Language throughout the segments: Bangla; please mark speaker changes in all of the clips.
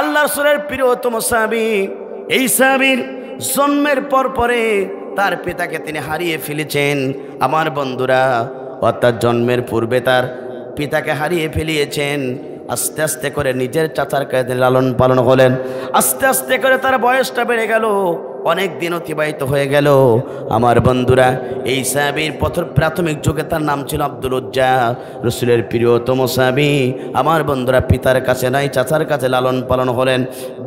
Speaker 1: আল্লাহ সুরের প্রিয়তম সাবি এই সাবির জন্মের পর পরে তার পিতাকে তিনি হারিয়ে ফেলেছেন আমার বন্ধুরা অর্থাৎ জন্মের পূর্বে তার পিতাকে হারিয়ে ফেলিয়েছেন আস্তে আস্তে করে নিজের চাচার কাছে লালন পালন হলেন আস্তে আস্তে করে তার বয়সটা বেড়ে গেল অনেক দিন অতিবাহিত হয়ে গেল আমার বন্ধুরা এই সাহাবির প্রথম প্রাথমিক যুগে তার নাম ছিল আব্দুল উজ্জা রসুলের প্রিয়তম সাহাবি আমার বন্ধুরা পিতার কাছে নাই চাচার কাছে লালন পালন হলেন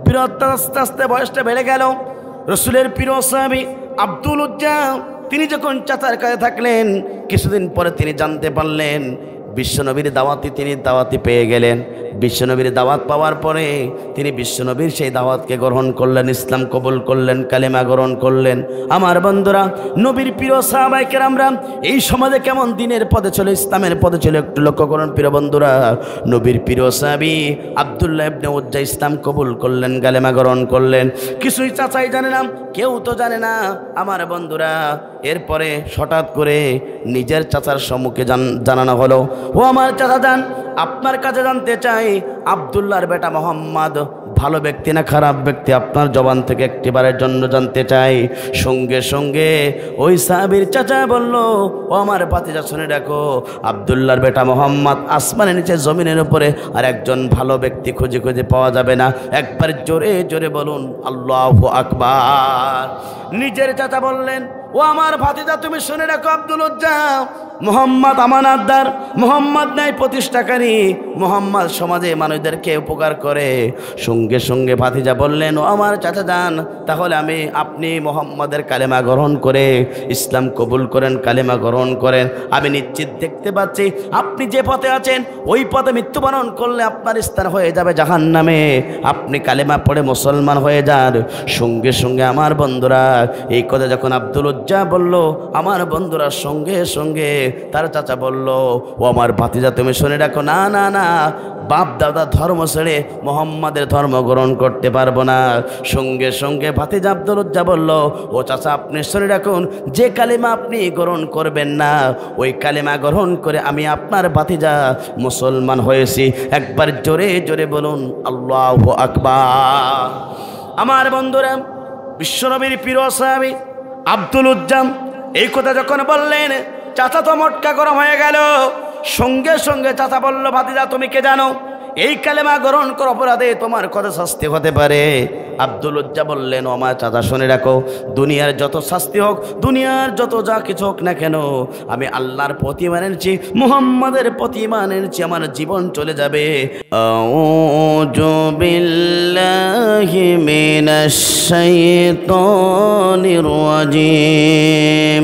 Speaker 1: বীরত্ব আস্তে আস্তে বয়সটা বেড়ে গেল রসুলের প্রিয় সাহাবি আব্দুল উজ্জা তিনি যখন চাচার কাছে থাকলেন কিছুদিন পরে তিনি জানতে পারলেন বিশ্বনবীর দাওয়াতি তিনি দাওয়াতি পেয়ে গেলেন বিশ্বনবীর দাওয়াত পাওয়ার পরে তিনি বিশ্বনবীর সেই দাওয়াতকে গ্রহণ করলেন ইসলাম কবুল করলেন কালেমা গ্রহণ করলেন আমার বন্ধুরা নবীর প্রিয় সাহাবাইকের আমরা এই সমাজে কেমন দিনের পদে চলে ইসলামের পদে চলে একটু লক্ষ্য করুন প্রিয় বন্ধুরা নবীর প্রিয় সাহাবি আবদুল্লাহ ইবনে উজ্জা ইসলাম কবুল করলেন কালেমা গ্রহণ করলেন কিছুই চাচাই জানে না কেউ তো জানে না আমার বন্ধুরা এরপরে হঠাৎ করে নিজের চাচার সম্মুখে জানানো হলো ও আমার চাচা যান আপনার কাছে জানতে চাই আবদুল্লাহর বেটা মোহাম্মদ ভালো ব্যক্তি না খারাপ ব্যক্তি আপনার জবান থেকে একটিবারের জন্য জানতে চাই সঙ্গে সঙ্গে ওই সাহাবির চাচা বলল ও আমার পাতিজা শুনে দেখো আবদুল্লার বেটা মোহাম্মদ আসমানের নিচে জমিনের উপরে আর একজন ভালো ব্যক্তি খুঁজে খুঁজে পাওয়া যাবে না একবার জোরে জোরে বলুন আল্লাহ আকবার নিজের চাচা বললেন ও আমার ভাতিজা তুমি শুনে রাখো আব্দুল মোহাম্মদ আমানাদ্দার মোহাম্মদ নাই প্রতিষ্ঠাকারী মোহাম্মদ সমাজে মানুষদেরকে উপকার করে সঙ্গে সঙ্গে সঙ্গে ভাতিজা বললেন ও আমার চাচা যান তাহলে আমি আপনি মোহাম্মদের কালেমা গ্রহণ করে ইসলাম কবুল করেন কালেমা গ্রহণ করেন আমি নিশ্চিত দেখতে পাচ্ছি আপনি যে পথে আছেন ওই পথে মৃত্যুবরণ করলে আপনার স্থান হয়ে যাবে জাহান নামে আপনি কালেমা পড়ে মুসলমান হয়ে যান সঙ্গে সঙ্গে আমার বন্ধুরা এই কথা যখন আব্দুল উজ্জা বলল আমার বন্ধুরা সঙ্গে সঙ্গে তার চাচা বলল ও আমার ভাতিজা তুমি শুনে রাখো না না না বাপ দাদা ধর্ম ছেড়ে মোহাম্মদের ধর্ম জন্মগ্রহণ করতে পারবো না সঙ্গে সঙ্গে ভাতিজ আব্দুলজ্জা বলল ও চাচা আপনি শরীর রাখুন যে কালিমা আপনি গ্রহণ করবেন না ওই কালিমা গ্রহণ করে আমি আপনার ভাতিজা মুসলমান হয়েছি একবার জোরে জোরে বলুন আল্লাহ আকবার আমার বন্ধুরা বিশ্বনবীর প্রিয় সাহাবি আব্দুল উজ্জাম এই কথা যখন বললেন চাচা তো মটকা গরম হয়ে গেল সঙ্গে সঙ্গে চাচা বলল ভাতিজা তুমি কে জানো এই কালেমা গ্রহণ কর অপরাধে তোমার কথা শাস্তি হতে পারে আব্দুল উজ্জা বললেন আমার চাঁদা শুনে রাখো দুনিয়ার যত শাস্তি হোক দুনিয়ার যত যা কিছু হোক না কেন আমি আল্লাহর প্রতিমান এনেছি মুহাম্মাদের প্রতিমান এনেছি আমার জীবন চলে যাবে মিনাশ শাইতানির রাজিম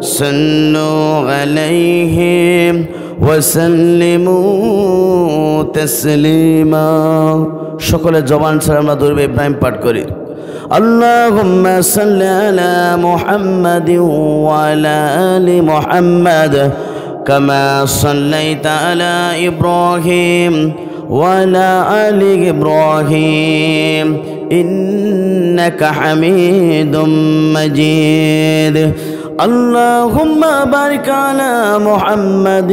Speaker 1: صلوا عليهم وسلموا تسليما شكرا جوان سلام دور দরবে ইব্রাহিম পাঠ اللهم صل على محمد وعلى ال محمد كما صليت على ابراهيم وعلى ال ابراهيم انك حميد مجيد اللهم بارك على محمد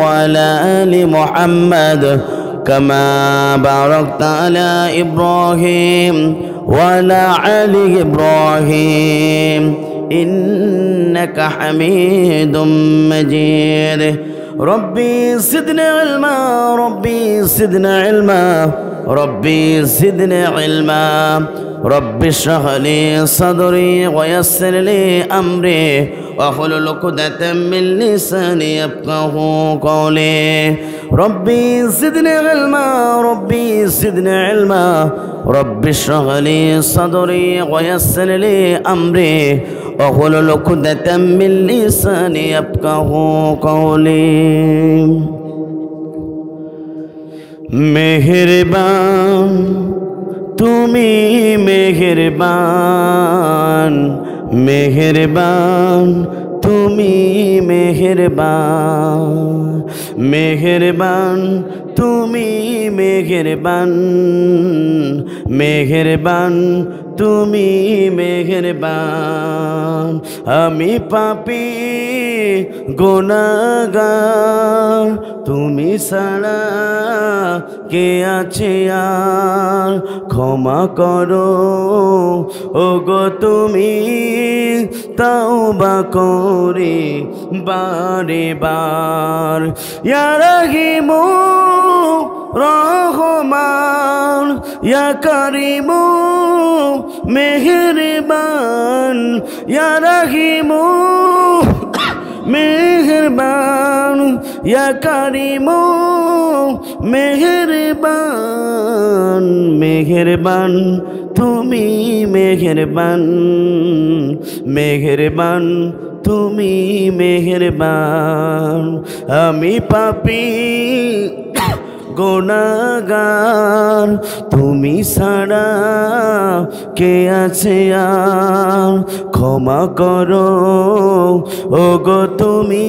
Speaker 1: وعلى آل محمد كما باركت على إبراهيم وعلى آل إبراهيم إنك حميد مجيد ربي سدنا علما ربي سدنا علما ربي زدني علما رب اشرح لي صدري ويسر لي امري واحلل عقدة من لساني يفقه قولي ربي زدني علما ربي زدني علما رب اشرح لي صدري ويسر لي امري واحلل عقدة من لساني يفقه قولي মেহেরবান তুমি মেহেরবান মেহেরবান তুমি মেহেরবান মেহেরবান তুমি বান মেঘের বান তুমি মেঘের বান আমি পাপি গোনাগার তুমি সারা কে আছে আর ক্ষমা করো ও গো তুমি তাও বা করে বারে বার মোর রহমান ইয়া করিম মেহরবান ইয়া রহিম মেহরবান ইয়া করিম মেহরবান মেহরবান তুমি মেহরবান মেহরবান তুমি মেহরবান আমি পাপী গোনাগার তুমি ছাড়া কে আছে আর ক্ষমা করো ও গো তুমি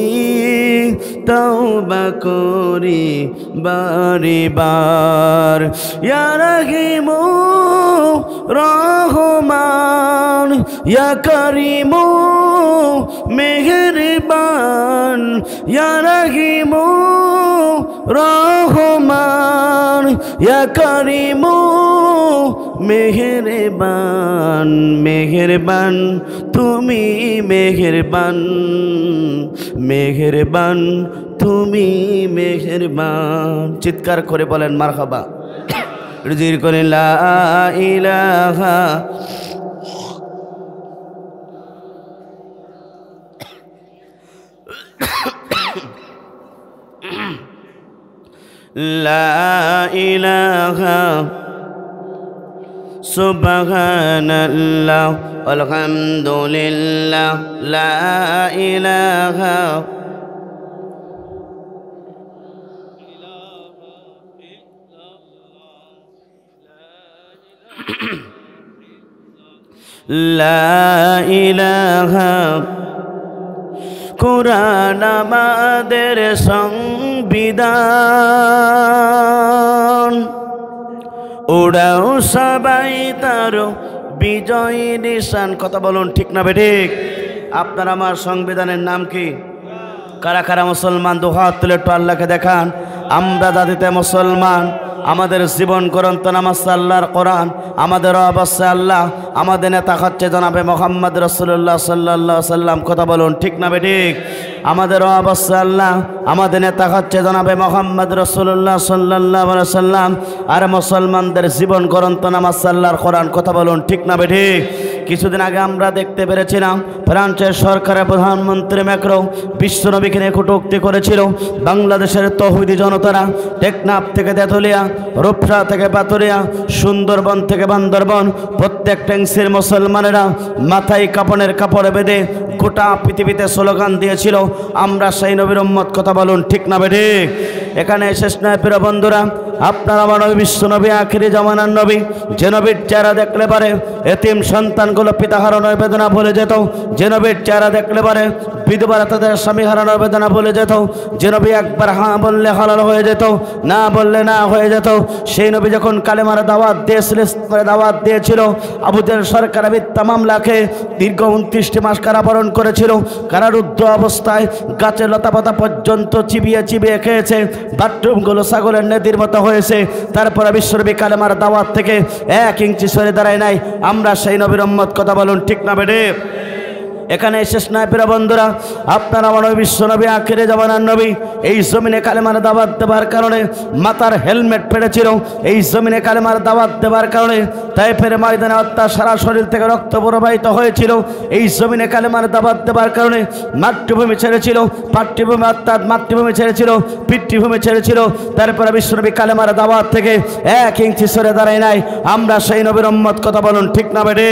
Speaker 1: তাও বা করি বারে বার মো রহমান ইয়া বান ইয়ারি মো রহমান ইয়া করিমু মেহেরবান মেহেরবান তুমি মেহেরবান মেহেরবান তুমি মেহেরবান চিৎকার করে বলেন মারহাবা রুজির করে লা ইলাহা لا إله سبحان الله والحمد لله لا إله لا إله কোরআন আমাদের সংবিধান ওড়াও সবাই তার বিজয় নিশান কথা বলুন ঠিক না বেঠিক আপনার আমার সংবিধানের নাম কি কারা কারা মুসলমান দুহাত তুলে একটু আল্লাহকে দেখান আমরা দাদিতে মুসলমান আমাদের জীবন করন্ত নামাজ আল্লাহর কোরআন আমাদের অবস্থা আল্লাহ আমাদের নেতা হচ্ছে জনাবে মোহাম্মদ রসুল্লাহ সাল্লাহ সাল্লাম কথা বলুন ঠিক না ঠিক আমাদের অবস্থা আল্লাহ আমাদের নেতা হচ্ছে জনাবে মোহাম্মদ রসুল্লাহ সাল্লাহ সাল্লাম আর মুসলমানদের জীবন করন্ত নামাজ আল্লাহর কোরআন কথা বলুন ঠিক না ঠিক কিছুদিন আগে আমরা দেখতে পেরেছিলাম ফ্রান্সের সরকারের প্রধানমন্ত্রী ম্যাক্রো বিশ্বনবীকে নিয়ে কটুক্তি করেছিল বাংলাদেশের তহুদি জনতারা টেকনাফ থেকে তেঁতুলিয়া রূপসা থেকে পাতুরিয়া সুন্দরবন থেকে বান্দরবন প্রত্যেক ট্যাংসির মুসলমানেরা মাথায় কাপড়ের কাপড় বেঁধে গোটা পৃথিবীতে স্লোগান দিয়েছিল আমরা সেই নবীর কথা বলুন ঠিক না বেঠিক এখানে শেষ নয় প্রিয় বন্ধুরা আপনার আমার নবী বিশ্ব নবী আখিরি জমানার নবী যে নবীর চেহারা দেখলে পারে এতিম সন্তানগুলো পিতাহার নয় বেদনা ভুলে যেত যে নবীর চেহারা দেখলে পারে বিধবার তাদের স্বামী হারানোর বেদনা বলে যেত যে নবী একবার হাঁ বললে হালাল হয়ে যেত না বললে না হয়ে যেত সেই নবী যখন কালেমার দাওয়াত দেশ করে দাওয়াত দিয়েছিল আবুদের সরকার আমি তামামলাকে দীর্ঘ উনত্রিশটি মাস কারাবরণ করেছিল কারারুদ্ধ অবস্থায় গাছের লতাপাতা পর্যন্ত চিবিয়ে চিবিয়ে খেয়েছে বাথরুমগুলো সাগরের নেদির মতো হয়েছে তারপরে বিশ্বরবী কালেমার দাওয়াত থেকে এক ইঞ্চি সরে দাঁড়ায় নাই আমরা সেই নবীর কথা বলুন ঠিক না বেডে এখানে শেষ নয় পেরা বন্ধুরা আপনার আমার নবী বিশ্বনবী আখেরে জমানার নবী এই জমিনে কালেমার দাবাত দেবার কারণে মাতার হেলমেট পেরেছিল এই জমিনে কালেমার দাবাত দেবার কারণে তাই ফেরে ময়দানে হত্যা সারা শরীর থেকে রক্ত প্রবাহিত হয়েছিল এই জমিনে কালেমার দাবাত দেবার কারণে মাতৃভূমি ছেড়েছিল পাঠ্যভূমি অর্থাৎ মাতৃভূমি ছেড়েছিল পিতৃভূমি ছেড়েছিল তারপরে বিশ্বনবী কালেমার দাবাত থেকে এক ইঞ্চি সরে দাঁড়ায় নাই আমরা সেই নবীর কথা বলুন ঠিক না বেটে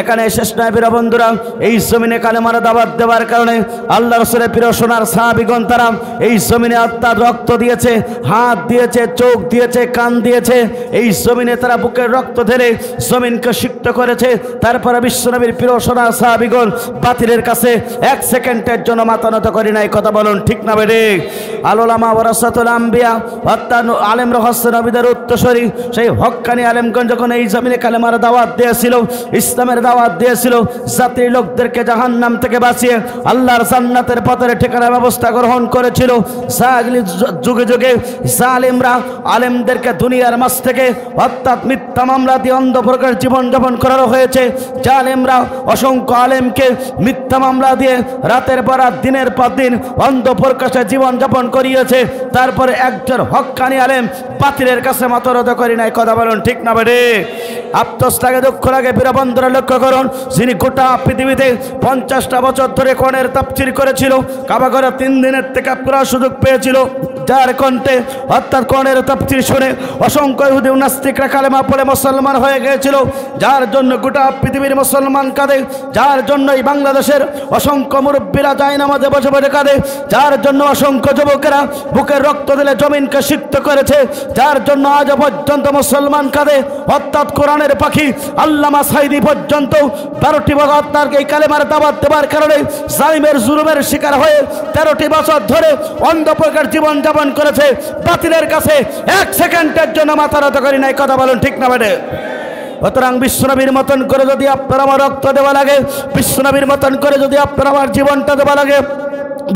Speaker 1: এখানে শেষ নয় বন্ধুরা এই জমিনে কালেমার দাবাত দেওয়ার কারণে আল্লাহ রসুলের প্রিয় সোনার সাহাবিগণ তারা এই জমিনে আত্মার রক্ত দিয়েছে হাত দিয়েছে চোখ দিয়েছে কান দিয়েছে এই জমিনে তারা বুকের রক্ত ধরে জমিনকে সিক্ত করেছে তারপরে বিশ্বনবীর প্রিয় সোনার সাহাবিগণ বাতিলের কাছে এক সেকেন্ডের জন্য মাতানত করি নাই কথা বলুন ঠিক না বেড়ে আলোলামা ওরাসাতুল আম্বিয়া অর্থাৎ আলেম রহস্য নবীদের উত্তরসরী সেই হকানি আলেমগঞ্জ যখন এই জমিনে কালেমার দাওয়াত দিয়েছিল ইসলামের দাওয়াত দিয়েছিল জাতির লোকদেরকে নাম থেকে বাঁচিয়ে আল্লাহর সান্নাতের পথের ঠিকানা ব্যবস্থা গ্রহণ করেছিল যুগে যুগে সালিমরা আলেমদেরকে দুনিয়ার মাস থেকে অর্থাৎ মিথ্যা মামলা দিয়ে অন্ধ প্রকার জীবনযাপন করানো হয়েছে জালেমরা অসংখ্য আলেমকে মিথ্যা মামলা দিয়ে রাতের পর রাত দিনের পর দিন অন্ধ প্রকাশে জীবনযাপন করিয়েছে তারপরে একজন হক্কানি আলেম পাতিলের কাছে মাতরত করি নাই কথা বলুন ঠিক না বেড়ে আত্মস্তাকে দুঃখ লাগে বীরবন্ধরা লক্ষ্য করুন যিনি গোটা পৃথিবীতে পঞ্চাশটা বছর ধরে কনের তাপচির করেছিল কাবাঘরে তিন দিনের থেকে করার সুযোগ পেয়েছিল যার কণ্ঠে অর্থাৎ কনের তাপচির শুনে অসংখ্য ইহুদি নাস্তিকরা কালেমা পড়ে মুসলমান হয়ে গিয়েছিল যার জন্য গোটা পৃথিবীর মুসলমান কাঁদে যার জন্য এই বাংলাদেশের অসংখ্য মুরব্বীরা যায় না মাঝে বসে বসে কাঁদে যার জন্য অসংখ্য যুবকেরা বুকের রক্ত দিলে জমিনকে সিক্ত করেছে যার জন্য আজ পর্যন্ত মুসলমান কাঁদে অর্থাৎ কোরআনের পাখি আল্লামা সাইদি পর্যন্ত বারোটি ভগত আপনার এই কালেমার দাবাত দেওয়ার কারণে জালিমের জুলুমের শিকার হয়ে তেরোটি বছর ধরে অন্ধ প্রকার জীবনযাপন করেছে বাতিলের কাছে এক সেকেন্ডের জন্য মাথা রত করি নাই কথা বলুন ঠিক না বেটে সুতরাং বিশ্বনবীর মতন করে যদি আপনার আমার রক্ত দেওয়া লাগে বিশ্বনবীর মতন করে যদি আপনার আমার জীবনটা দেওয়া লাগে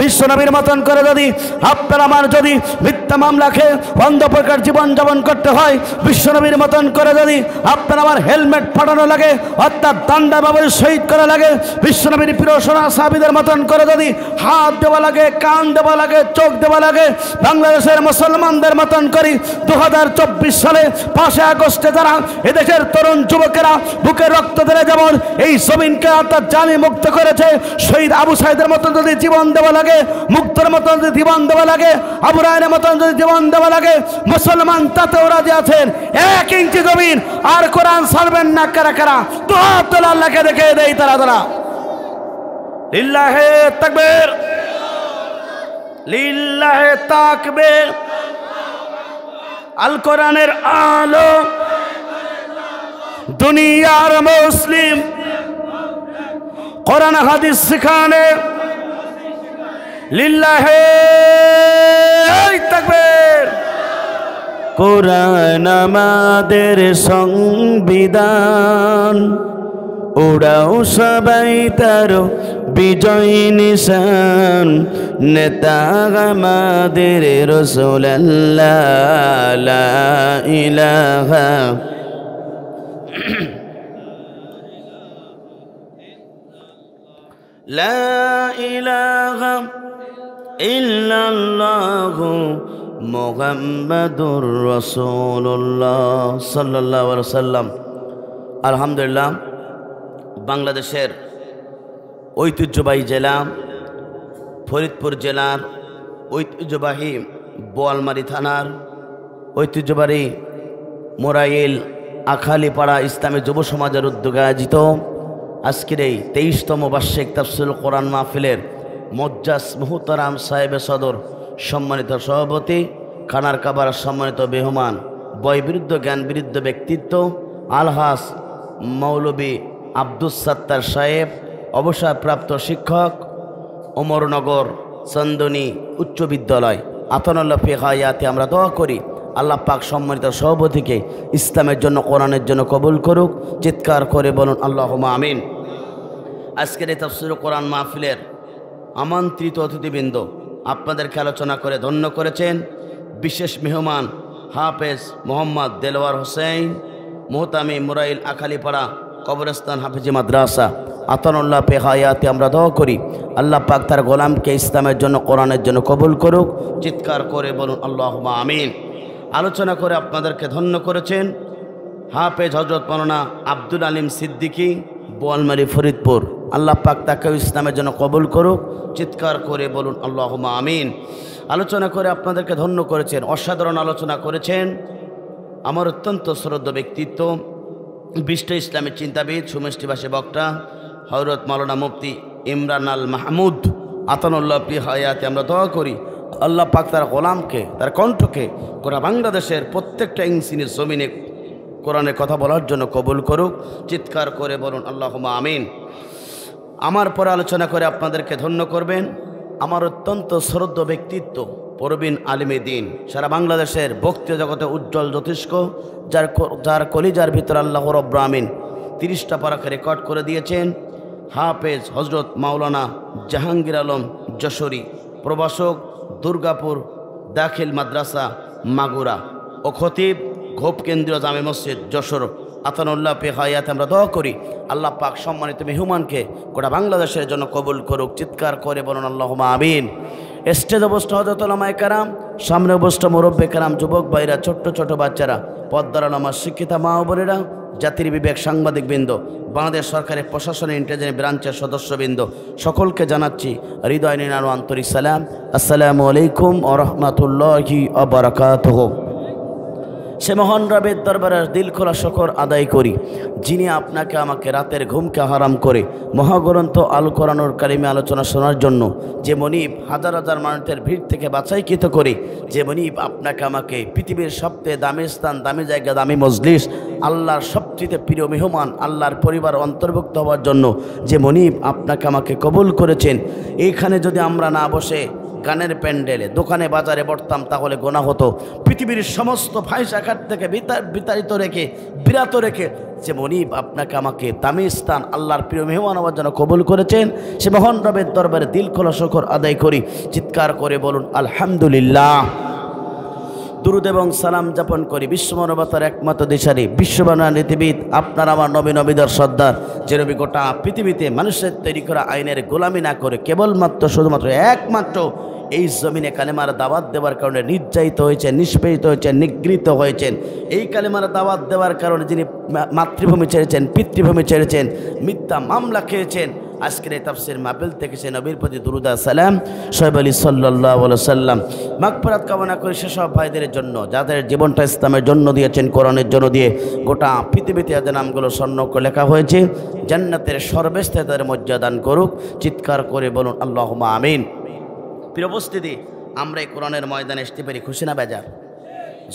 Speaker 1: বিশ্বনবীর মতন করে যদি আপনার আমার যদি মিথ্যা মামলা খেয়ে অন্ধ প্রকার জীবনযাপন করতে হয় বিশ্বনবীর মতন করে যদি আপনার আমার হেলমেট ফাটানো লাগে অর্থাৎ বাবুর শহীদ করা লাগে বিশ্বনবীর প্রিয় সোনা সাবিদের মতন করে যদি হাত দেওয়া লাগে কান দেওয়া লাগে চোখ দেওয়া লাগে বাংলাদেশের মুসলমানদের মতন করি দু হাজার চব্বিশ সালে পাঁচে আগস্টে যারা এদেশের তরুণ যুবকেরা বুকে রক্ত ধরে যেমন এই জমিনকে অর্থাৎ জানি মুক্ত করেছে শহীদ আবু সাহেদের মতন যদি জীবন দেওয়া লাগে লাগে মুক্তর মতন যদি জীবন দেওয়া লাগে আবরায়নের মতন যদি জীবন দেওয়া লাগে মুসলমান তাতে ওরা যে আছেন এক ইঞ্চি জমিন আর কোরআন সারবেন না কারা কারা তো হাত আল্লাহকে দেখে দেয় তারা তারা লিল্লাহে তাকবীর লিল্লাহে তাকবীর আল কোরআনের আলো দুনিয়ার মুসলিম কোরআন হাদিস শিখানে লিল্লাহে তাকবীর কোরআন আমাদের সংবিধান ওরাও সবাই তার বিজয় নিশান নেতা আমাদের লা ইলাহা لا إله ইল্লাল্লাহু মোহাম্মদুর রসুল্লাহ সাল্লাহ সাল্লাম আলহামদুলিল্লাহ বাংলাদেশের ঐতিহ্যবাহী জেলা ফরিদপুর জেলার ঐতিহ্যবাহী বোয়ালমারি থানার ঐতিহ্যবাহী মোরাইল আখালিপাড়া ইসলামী যুব সমাজের উদ্যোগে আয়োজিত আজকের এই তেইশতম বার্ষিক তাফসুল কোরআন মাহফিলের মজ্জাস মোহতারাম সাহেবের সদর সম্মানিত সভাপতি খানার কাবার সম্মানিত বেহমান বয়বিরুদ্ধ জ্ঞানবিরুদ্ধ ব্যক্তিত্ব আলহাস মৌলবী আব্দুস সাত্তার সাহেব অবসরপ্রাপ্ত শিক্ষক অমরনগর চন্দনী উচ্চ বিদ্যালয় আতানুল্লাহ ফেহায়াতে আমরা দোয়া করি আল্লাহ পাক সম্মানিত সভাপতিকে ইসলামের জন্য কোরআনের জন্য কবুল করুক চিৎকার করে বলুন আল্লাহ আমিন আজকের এই তফসিল কোরআন মাহফিলের আমন্ত্রিত অতিথিবৃন্দ আপনাদেরকে আলোচনা করে ধন্য করেছেন বিশেষ মেহমান হাফেজ মোহাম্মদ দেলোয়ার হোসেন মোহতামি মুরাইল আখালিপাড়া কবরস্তান হাফিজি মাদ্রাসা আতানুল্লাহ পেহায়াতে আমরা দোয়া করি আল্লাহ পাক তার গোলামকে ইসলামের জন্য কোরআনের জন্য কবুল করুক চিৎকার করে বলুন আল্লাহ আমিন আলোচনা করে আপনাদেরকে ধন্য করেছেন হাফেজ হজরত মৌলানা আব্দুল আলিম সিদ্দিকী বোয়ালমারি ফরিদপুর আল্লাহ পাক তাকে ইসলামের জন্য কবুল করুক চিৎকার করে বলুন আল্লাহ আমিন আলোচনা করে আপনাদেরকে ধন্য করেছেন অসাধারণ আলোচনা করেছেন আমার অত্যন্ত শ্রদ্ধ ব্যক্তিত্ব বিষ্ট ইসলামের চিন্তাবিদ সুমিষ্টিভাষী বক্তা হরত মালানা মুফতি ইমরান আল মাহমুদ আতানুল্লাহ পি হায়াতে আমরা দোয়া করি আল্লাহ পাক তার গোলামকে তার কণ্ঠকে গোটা বাংলাদেশের প্রত্যেকটা ইংসিনের জমিনে কোরআনে কথা বলার জন্য কবুল করুক চিৎকার করে বলুন আল্লাহ আমিন আমার পর আলোচনা করে আপনাদেরকে ধন্য করবেন আমার অত্যন্ত শ্রদ্ধ ব্যক্তিত্ব পরবিন আলিমে দিন সারা বাংলাদেশের ভক্তি জগতে উজ্জ্বল জ্যোতিষ্ক যার যার কলিজার ভিতর আল্লাহ রব্রামিন তিরিশটা পারাকে রেকর্ড করে দিয়েছেন হাফেজ হজরত মাওলানা জাহাঙ্গীর আলম যশোরী প্রবাসক দুর্গাপুর দাখিল মাদ্রাসা মাগুরা ও খতিব ঘোপ কেন্দ্রীয় জামে মসজিদ যশোর আতানুল্লাহ পেহায়াতে আমরা দোয়া করি আল্লাহ পাক সম্মানিত মেহমানকে গোটা বাংলাদেশের জন্য কবুল করুক চিৎকার করে বলুন আল্লাহ আমিন স্টেজ অবস্থা হজরতলামায় কারাম সামনে অবস্থা মুরব্বে কারাম যুবক ভাইরা ছোট্ট ছোট বাচ্চারা পদ্মারা নামার শিক্ষিতা মা বোনেরা জাতির বিবেক সাংবাদিক বৃন্দ বাংলাদেশ সরকারের প্রশাসনের ইন্টেলিজেন্স ব্রাঞ্চের সদস্যবৃন্দ সকলকে জানাচ্ছি হৃদয় নিনারো আন্তরিক সালাম আসসালামু আলাইকুম আ রহমতুল্লাহি হোক সে মহান রবের দরবারে দিল খোলা শকর আদায় করি যিনি আপনাকে আমাকে রাতের ঘুমকে হারাম করে মহাগ্রন্থ আল করানোর কারিমে আলোচনা শোনার জন্য যে মনিব হাজার হাজার মানুষের ভিড় থেকে বাছাইকৃত করে যে মনিব আপনাকে আমাকে পৃথিবীর সবচেয়ে দামি স্থান দামি জায়গা দামি মজলিস আল্লাহর সবচেয়ে প্রিয় মেহমান আল্লাহর পরিবার অন্তর্ভুক্ত হওয়ার জন্য যে মনিব আপনাকে আমাকে কবুল করেছেন এইখানে যদি আমরা না বসে গানের প্যান্ডেলে দোকানে বাজারে পড়তাম তাহলে গোনা হতো পৃথিবীর সমস্ত ভাইসাঘাট থেকে বিতাড়িত রেখে বিরাত রেখে যে মনিব আপনাকে আমাকে তামিস্তান আল্লাহর প্রিয় মেহমান আমার জন্য কবুল করেছেন সে মহান রবের দরবারে দিল খোলা শখর আদায় করি চিৎকার করে বলুন আলহামদুলিল্লাহ দুরুদ এবং সালাম যাপন করি বিশ্বমানবতার একমাত্র দিশারি বিশ্বমানব নীতিবিদ আপনার আমার নবী নবীদর সর্দার যে রবি গোটা পৃথিবীতে মানুষের তৈরি করা আইনের গোলামি না করে কেবলমাত্র শুধুমাত্র একমাত্র এই জমিনে কালেমার দাওয়াত দেওয়ার কারণে নির্যাতিত হয়েছেন নিষ্পেষিত হয়েছেন নিগৃহীত হয়েছেন এই কালেমার দাওয়াত দেওয়ার কারণে যিনি মাতৃভূমি ছেড়েছেন পিতৃভূমি ছেড়েছেন মিথ্যা মামলা খেয়েছেন আজকের এই তাফসির মাহফিল থেকে সে নবীর প্রতি দুরুদা সালাম সোহেব আলী সাল্লাহ সাল্লাম মাগফরাত কামনা করি সেসব ভাইদের জন্য যাদের জীবনটা ইসলামের জন্য দিয়েছেন কোরআনের জন্য দিয়ে গোটা পৃথিবীতে যাদের নামগুলো স্বর্ণ লেখা হয়েছে জান্নাতের সর্বেস্থায় তাদের মর্যাদান করুক চিৎকার করে বলুন আল্লাহ আমিন প্রিয়বস্থিতি আমরা এই কোরআনের ময়দানে আসতে পারি খুশি না বেজার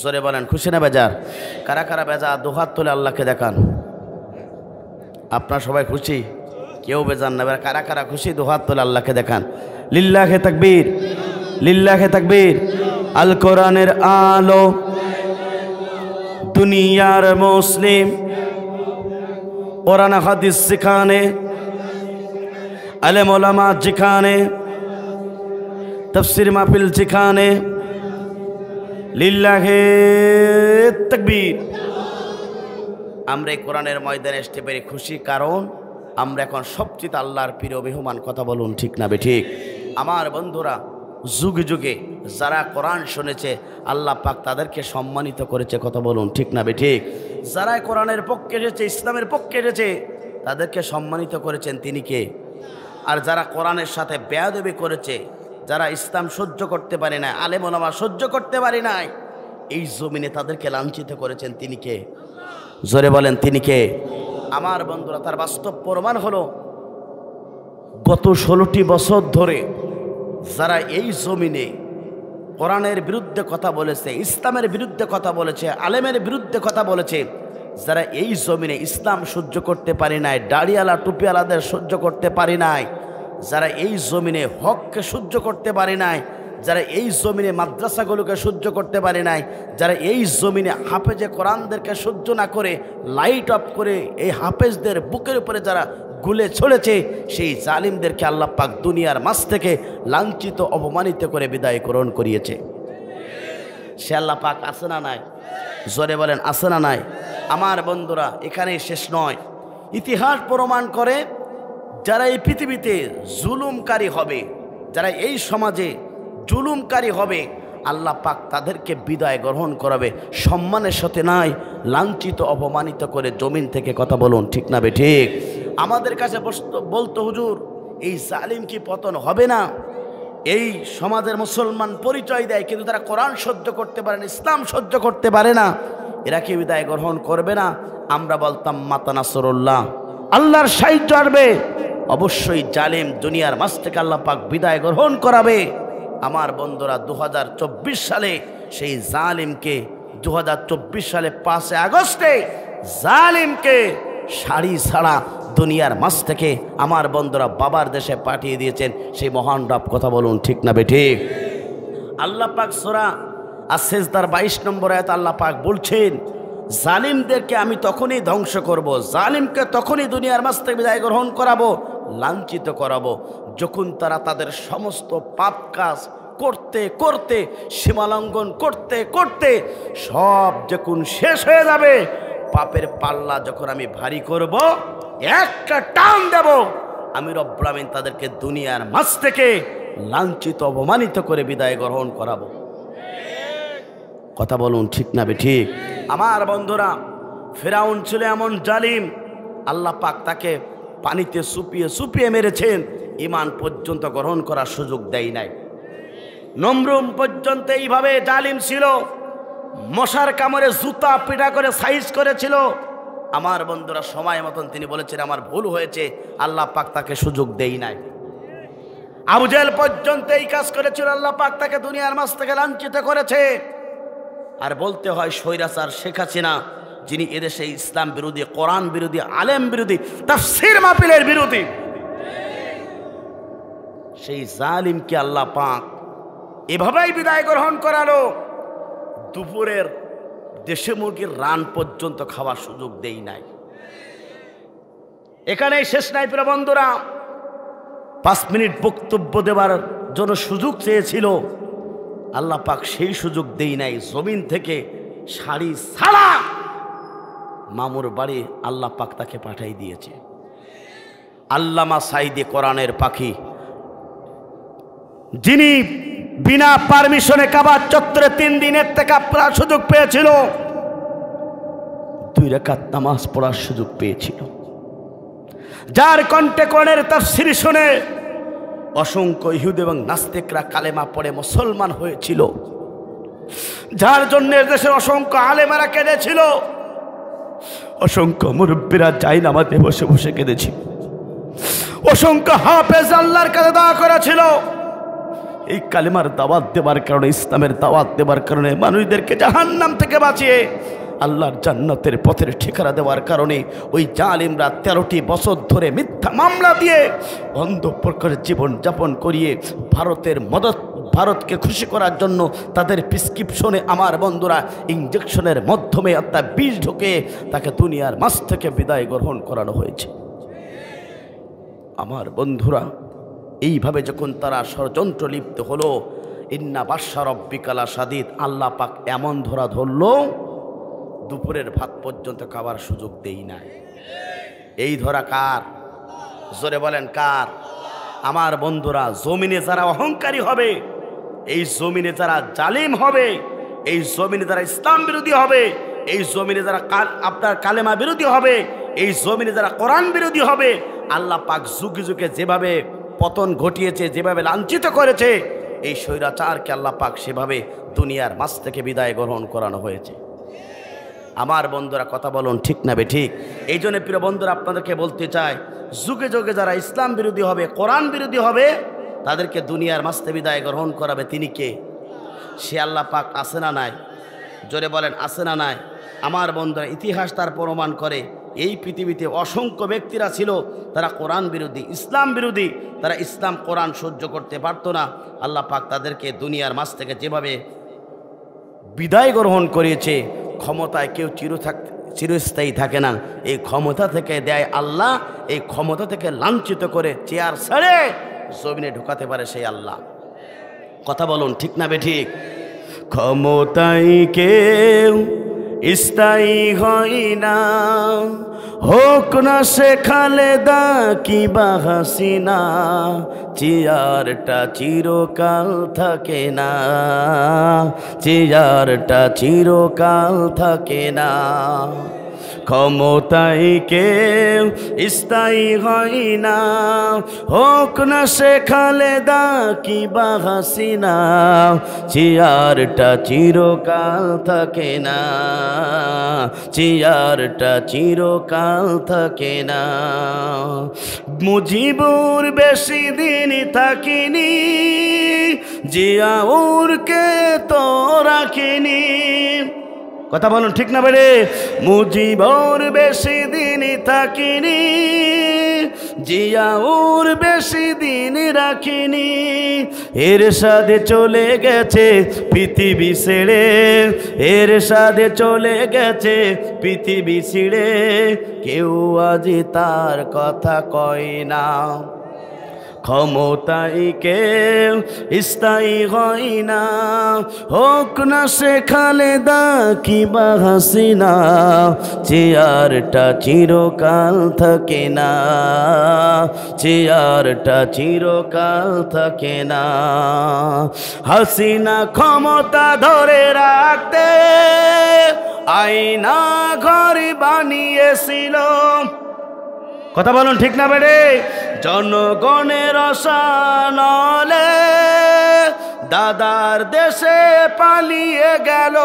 Speaker 1: জোরে বলেন খুশি না বেজার কারা কারা বেজা দুহাত তুলে আল্লাহকে দেখান আপনার সবাই খুশি কেউ বেজান না কারা কারা খুশি দুহাত তুলে আল্লাহকে দেখান লিল্লাহে তাকবীর লিল্লাহে তাকবীর আল কোরআনের আলো দুনিয়ার মুসলিম কোরআন হাদিস যেখানে আলেম ওলামা যেখানে তফসির মাহফিল যেখানে লিল্লাহে তকবীর আমরা এই কোরআনের ময়দানে আসতে পেরে খুশি কারণ আমরা এখন সবচেয়ে আল্লাহর প্রিয় বেহমান কথা বলুন ঠিক না বে ঠিক আমার বন্ধুরা যুগ যুগে যারা কোরআন শুনেছে আল্লাহ পাক তাদেরকে সম্মানিত করেছে কথা বলুন ঠিক না বে ঠিক যারা কোরআনের পক্ষে এসেছে ইসলামের পক্ষে এসেছে তাদেরকে সম্মানিত করেছেন তিনি কে আর যারা কোরআনের সাথে বেয়াদবি করেছে যারা ইসলাম সহ্য করতে পারে না আলে মনামা সহ্য করতে পারে নাই এই জমিনে তাদেরকে লাঞ্ছিত করেছেন তিনি কে জোরে বলেন তিনি কে আমার বন্ধুরা তার বাস্তব প্রমাণ হলো গত ষোলোটি বছর ধরে যারা এই জমিনে কোরআনের বিরুদ্ধে কথা বলেছে ইসলামের বিরুদ্ধে কথা বলেছে আলেমের বিরুদ্ধে কথা বলেছে যারা এই জমিনে ইসলাম সহ্য করতে পারি নাই দাড়িয়ালা টুপিওয়ালাদের সহ্য করতে পারি নাই যারা এই জমিনে হককে সহ্য করতে পারে নাই যারা এই জমিনে মাদ্রাসাগুলোকে সহ্য করতে পারে নাই যারা এই জমিনে হাফেজে কোরআনদেরকে সহ্য না করে লাইট অফ করে এই হাফেজদের বুকের উপরে যারা গুলে ছড়েছে সেই জালিমদেরকে আল্লাহ পাক দুনিয়ার মাছ থেকে লাঞ্ছিত অপমানিত করে বিদায় গ্রহণ করিয়েছে সে আল্লাহ পাক আছে না নাই জোরে বলেন আছে না নাই আমার বন্ধুরা এখানেই শেষ নয় ইতিহাস প্রমাণ করে যারা এই পৃথিবীতে জুলুমকারী হবে যারা এই সমাজে জুলুমকারী হবে আল্লাহ পাক তাদেরকে বিদায় গ্রহণ করাবে সম্মানের সাথে নাই লাঞ্ছিত অপমানিত করে জমিন থেকে কথা বলুন ঠিক না বে ঠিক আমাদের কাছে বলতো হুজুর এই জালিম কি পতন হবে না এই সমাজের মুসলমান পরিচয় দেয় কিন্তু তারা কোরআন সহ্য করতে পারে না ইসলাম সহ্য করতে পারে না এরা কি বিদায় গ্রহণ করবে না আমরা বলতাম মাতা আল্লাহর সাহিত্য আসবে অবশ্যই জালেম দুনিয়ার মাস থেকে আল্লাহ পাক বিদায় গ্রহণ করাবে আমার বন্ধুরা দু সালে সেই জালিমকে দু সালে পাঁচে আগস্টে জালিমকে শাড়ি ছাড়া দুনিয়ার মাস থেকে আমার বন্ধুরা বাবার দেশে পাঠিয়ে দিয়েছেন সেই মহান রব কথা বলুন ঠিক না বেঠি আল্লাহ পাক সোরা আর সেজদার বাইশ নম্বর আয়াত আল্লাহ পাক বলছেন জালিমদেরকে আমি তখনই ধ্বংস করব জালিমকে তখনই দুনিয়ার মাস থেকে বিদায় গ্রহণ করাবো লাঞ্ছিত করাবো যখন তারা তাদের সমস্ত পাপ কাজ করতে করতে সীমালঙ্ঘন করতে করতে সব যখন শেষ হয়ে যাবে পাপের পাল্লা যখন আমি ভারী করব একটা টান দেব আমি রব্লামিন তাদেরকে দুনিয়ার মাছ থেকে লাঞ্ছিত অপমানিত করে বিদায় গ্রহণ করাবো কথা বলুন ঠিক না ঠিক আমার বন্ধুরা ফেরাউন ছিল এমন জালিম আল্লাহ পাক তাকে পানিতে সুপিয়ে সুপিয়ে মেরেছেন ইমান পর্যন্ত গ্রহণ করার সুযোগ দেয় নাই নমরুম পর্যন্ত এইভাবে জালিম ছিল মশার কামড়ে জুতা পিঠা করে সাইজ করেছিল আমার বন্ধুরা সময় মতন তিনি বলেছেন আমার ভুল হয়েছে আল্লাহ পাক তাকে সুযোগ দেই নাই আবুজেল পর্যন্ত এই কাজ করেছিল আল্লাহ পাক তাকে দুনিয়ার মাছ থেকে লাঞ্ছিত করেছে আর বলতে হয় স্বৈরাচার শেখ হাসিনা যিনি এদেশে ইসলাম বিরোধী কোরআন বিরোধী আলেম বিরোধী তাফসির মাপিলের বিরোধী সেই জালিমকে আল্লাহ পাক এভাবেই বিদায় গ্রহণ করালো দুপুরের দেশে মুরগির রান পর্যন্ত খাওয়ার সুযোগ দেই নাই এখানেই শেষ নাই প্রিয় বন্ধুরা পাঁচ মিনিট বক্তব্য দেবার জন্য সুযোগ চেয়েছিল আল্লাহ পাক সেই সুযোগ দেই নাই জমিন থেকে শাড়ি ছাড়া মামুর বাড়ি আল্লাহ পাক তাকে পাঠাই দিয়েছে আল্লামা সাইদে কোরআনের পাখি যিনি বিনা পারমিশনে কাবার চত্বরে তিন দিনের থেকে পড়ার সুযোগ পেয়েছিল দুই রেখাত নামাজ পড়ার সুযোগ পেয়েছিল যার কণ্ঠে কোণের তার সিরি শুনে অসংখ্য ইহুদ এবং নাস্তিকরা কালেমা পড়ে মুসলমান হয়েছিল যার জন্য দেশের অসংখ্য আলেমারা কেঁদেছিল অসংখ্য মুরব্বীরা যাই নামাতে বসে বসে কেঁদেছি অসংখ্য হাফেজ আল্লাহর কাছে দা করা ছিল এই কালিমার দাওয়াত দেবার কারণে ইসলামের দাওয়াত দেবার কারণে মানুষদেরকে জাহান্নাম থেকে বাঁচিয়ে আল্লাহর জান্নাতের পথের ঠিকানা দেওয়ার কারণে ওই জালিমরা তেরোটি বছর ধরে মিথ্যা মামলা দিয়ে অন্ধপ্রকার জীবন যাপন করিয়ে ভারতের মদত ভারতকে খুশি করার জন্য তাদের প্রিসক্রিপশনে আমার বন্ধুরা ইঞ্জেকশনের মাধ্যমে একটা বিষ ঢুকে তাকে দুনিয়ার মাস থেকে বিদায় গ্রহণ করানো হয়েছে আমার বন্ধুরা এইভাবে যখন তারা ষড়যন্ত্র লিপ্ত হলো ইন্না বাদশা রব্বিকালা সাদিদ আল্লাহ পাক এমন ধরা ধরল দুপুরের ভাত পর্যন্ত খাবার সুযোগ দেই নাই এই ধরা কার জোরে বলেন কার আমার বন্ধুরা জমিনে যারা অহংকারী হবে এই জমিনে যারা জালিম হবে এই জমিনে যারা ইসলাম বিরোধী হবে এই জমিনে যারা আপনার কালেমা বিরোধী হবে এই জমিনে যারা কোরআন বিরোধী হবে আল্লাহ পাক যুগে যুগে যেভাবে পতন ঘটিয়েছে যেভাবে লাঞ্ছিত করেছে এই স্বৈরাচারকে আল্লাহ পাক সেভাবে দুনিয়ার মাছ থেকে বিদায় গ্রহণ করানো হয়েছে আমার বন্ধুরা কথা বলুন ঠিক না বে ঠিক এই জন্য প্রিয় বন্ধুরা আপনাদেরকে বলতে চাই যুগে যুগে যারা ইসলাম বিরোধী হবে কোরআন বিরোধী হবে তাদেরকে দুনিয়ার মাস্তে বিদায় গ্রহণ করাবে তিনি কে সে আল্লাহ পাক আসে না নাই জোরে বলেন আছে না নাই আমার বন্ধুরা ইতিহাস তার প্রমাণ করে এই পৃথিবীতে অসংখ্য ব্যক্তিরা ছিল তারা কোরআন বিরোধী ইসলাম বিরোধী তারা ইসলাম কোরআন সহ্য করতে পারত না আল্লাহ পাক তাদেরকে দুনিয়ার মাছ থেকে যেভাবে বিদায় গ্রহণ করিয়েছে ক্ষমতায় কেউ চির থাক চিরস্থায়ী থাকে না এই ক্ষমতা থেকে দেয় আল্লাহ এই ক্ষমতা থেকে লাঞ্ছিত করে চেয়ার ছেড়ে জমিনে ঢুকাতে পারে সেই আল্লাহ কথা বলুন ঠিক না বে ঠিক ক্ষমতাই কেউ স্থায়ী হয় না হোক না সে খালেদা কিবা হাসিনা চেয়ারটা চিরকাল থাকে না চেয়ারটা চিরকাল থাকে না ক্ষমতায় কেউ স্থায়ী হয় না হোক না সে খালেদা কি বা হাসিনা চেয়ারটা চিরকাল থাকে না চেয়ারটা চিরকাল থাকে না মুজিবুর বেশি দিন থাকিনি জিয়াউরকে তো রাখিনি কথা বলুন ঠিক না বেড়ে মুজিবর বেশি দিন থাকিনি জিয়াউর বেশি দিন রাখিনি এর সাথে চলে গেছে পৃথিবী ছেড়ে এর সাথে চলে গেছে পৃথিবী ছেড়ে কেউ আজি তার কথা কয় না ক্ষমতাই কেউ স্থায়ী হয় না হোক না সে খালেদা কিবা হাসিনা চেয়ারটা চিরকাল থাকে না চেয়ারটা চিরকাল থাকে না হাসিনা ক্ষমতা ধরে রাখতে আইনা ঘর বানিয়েছিল কথা বলুন ঠিক না বেড়ে জনগণের নলে দাদার দেশে পালিয়ে গেল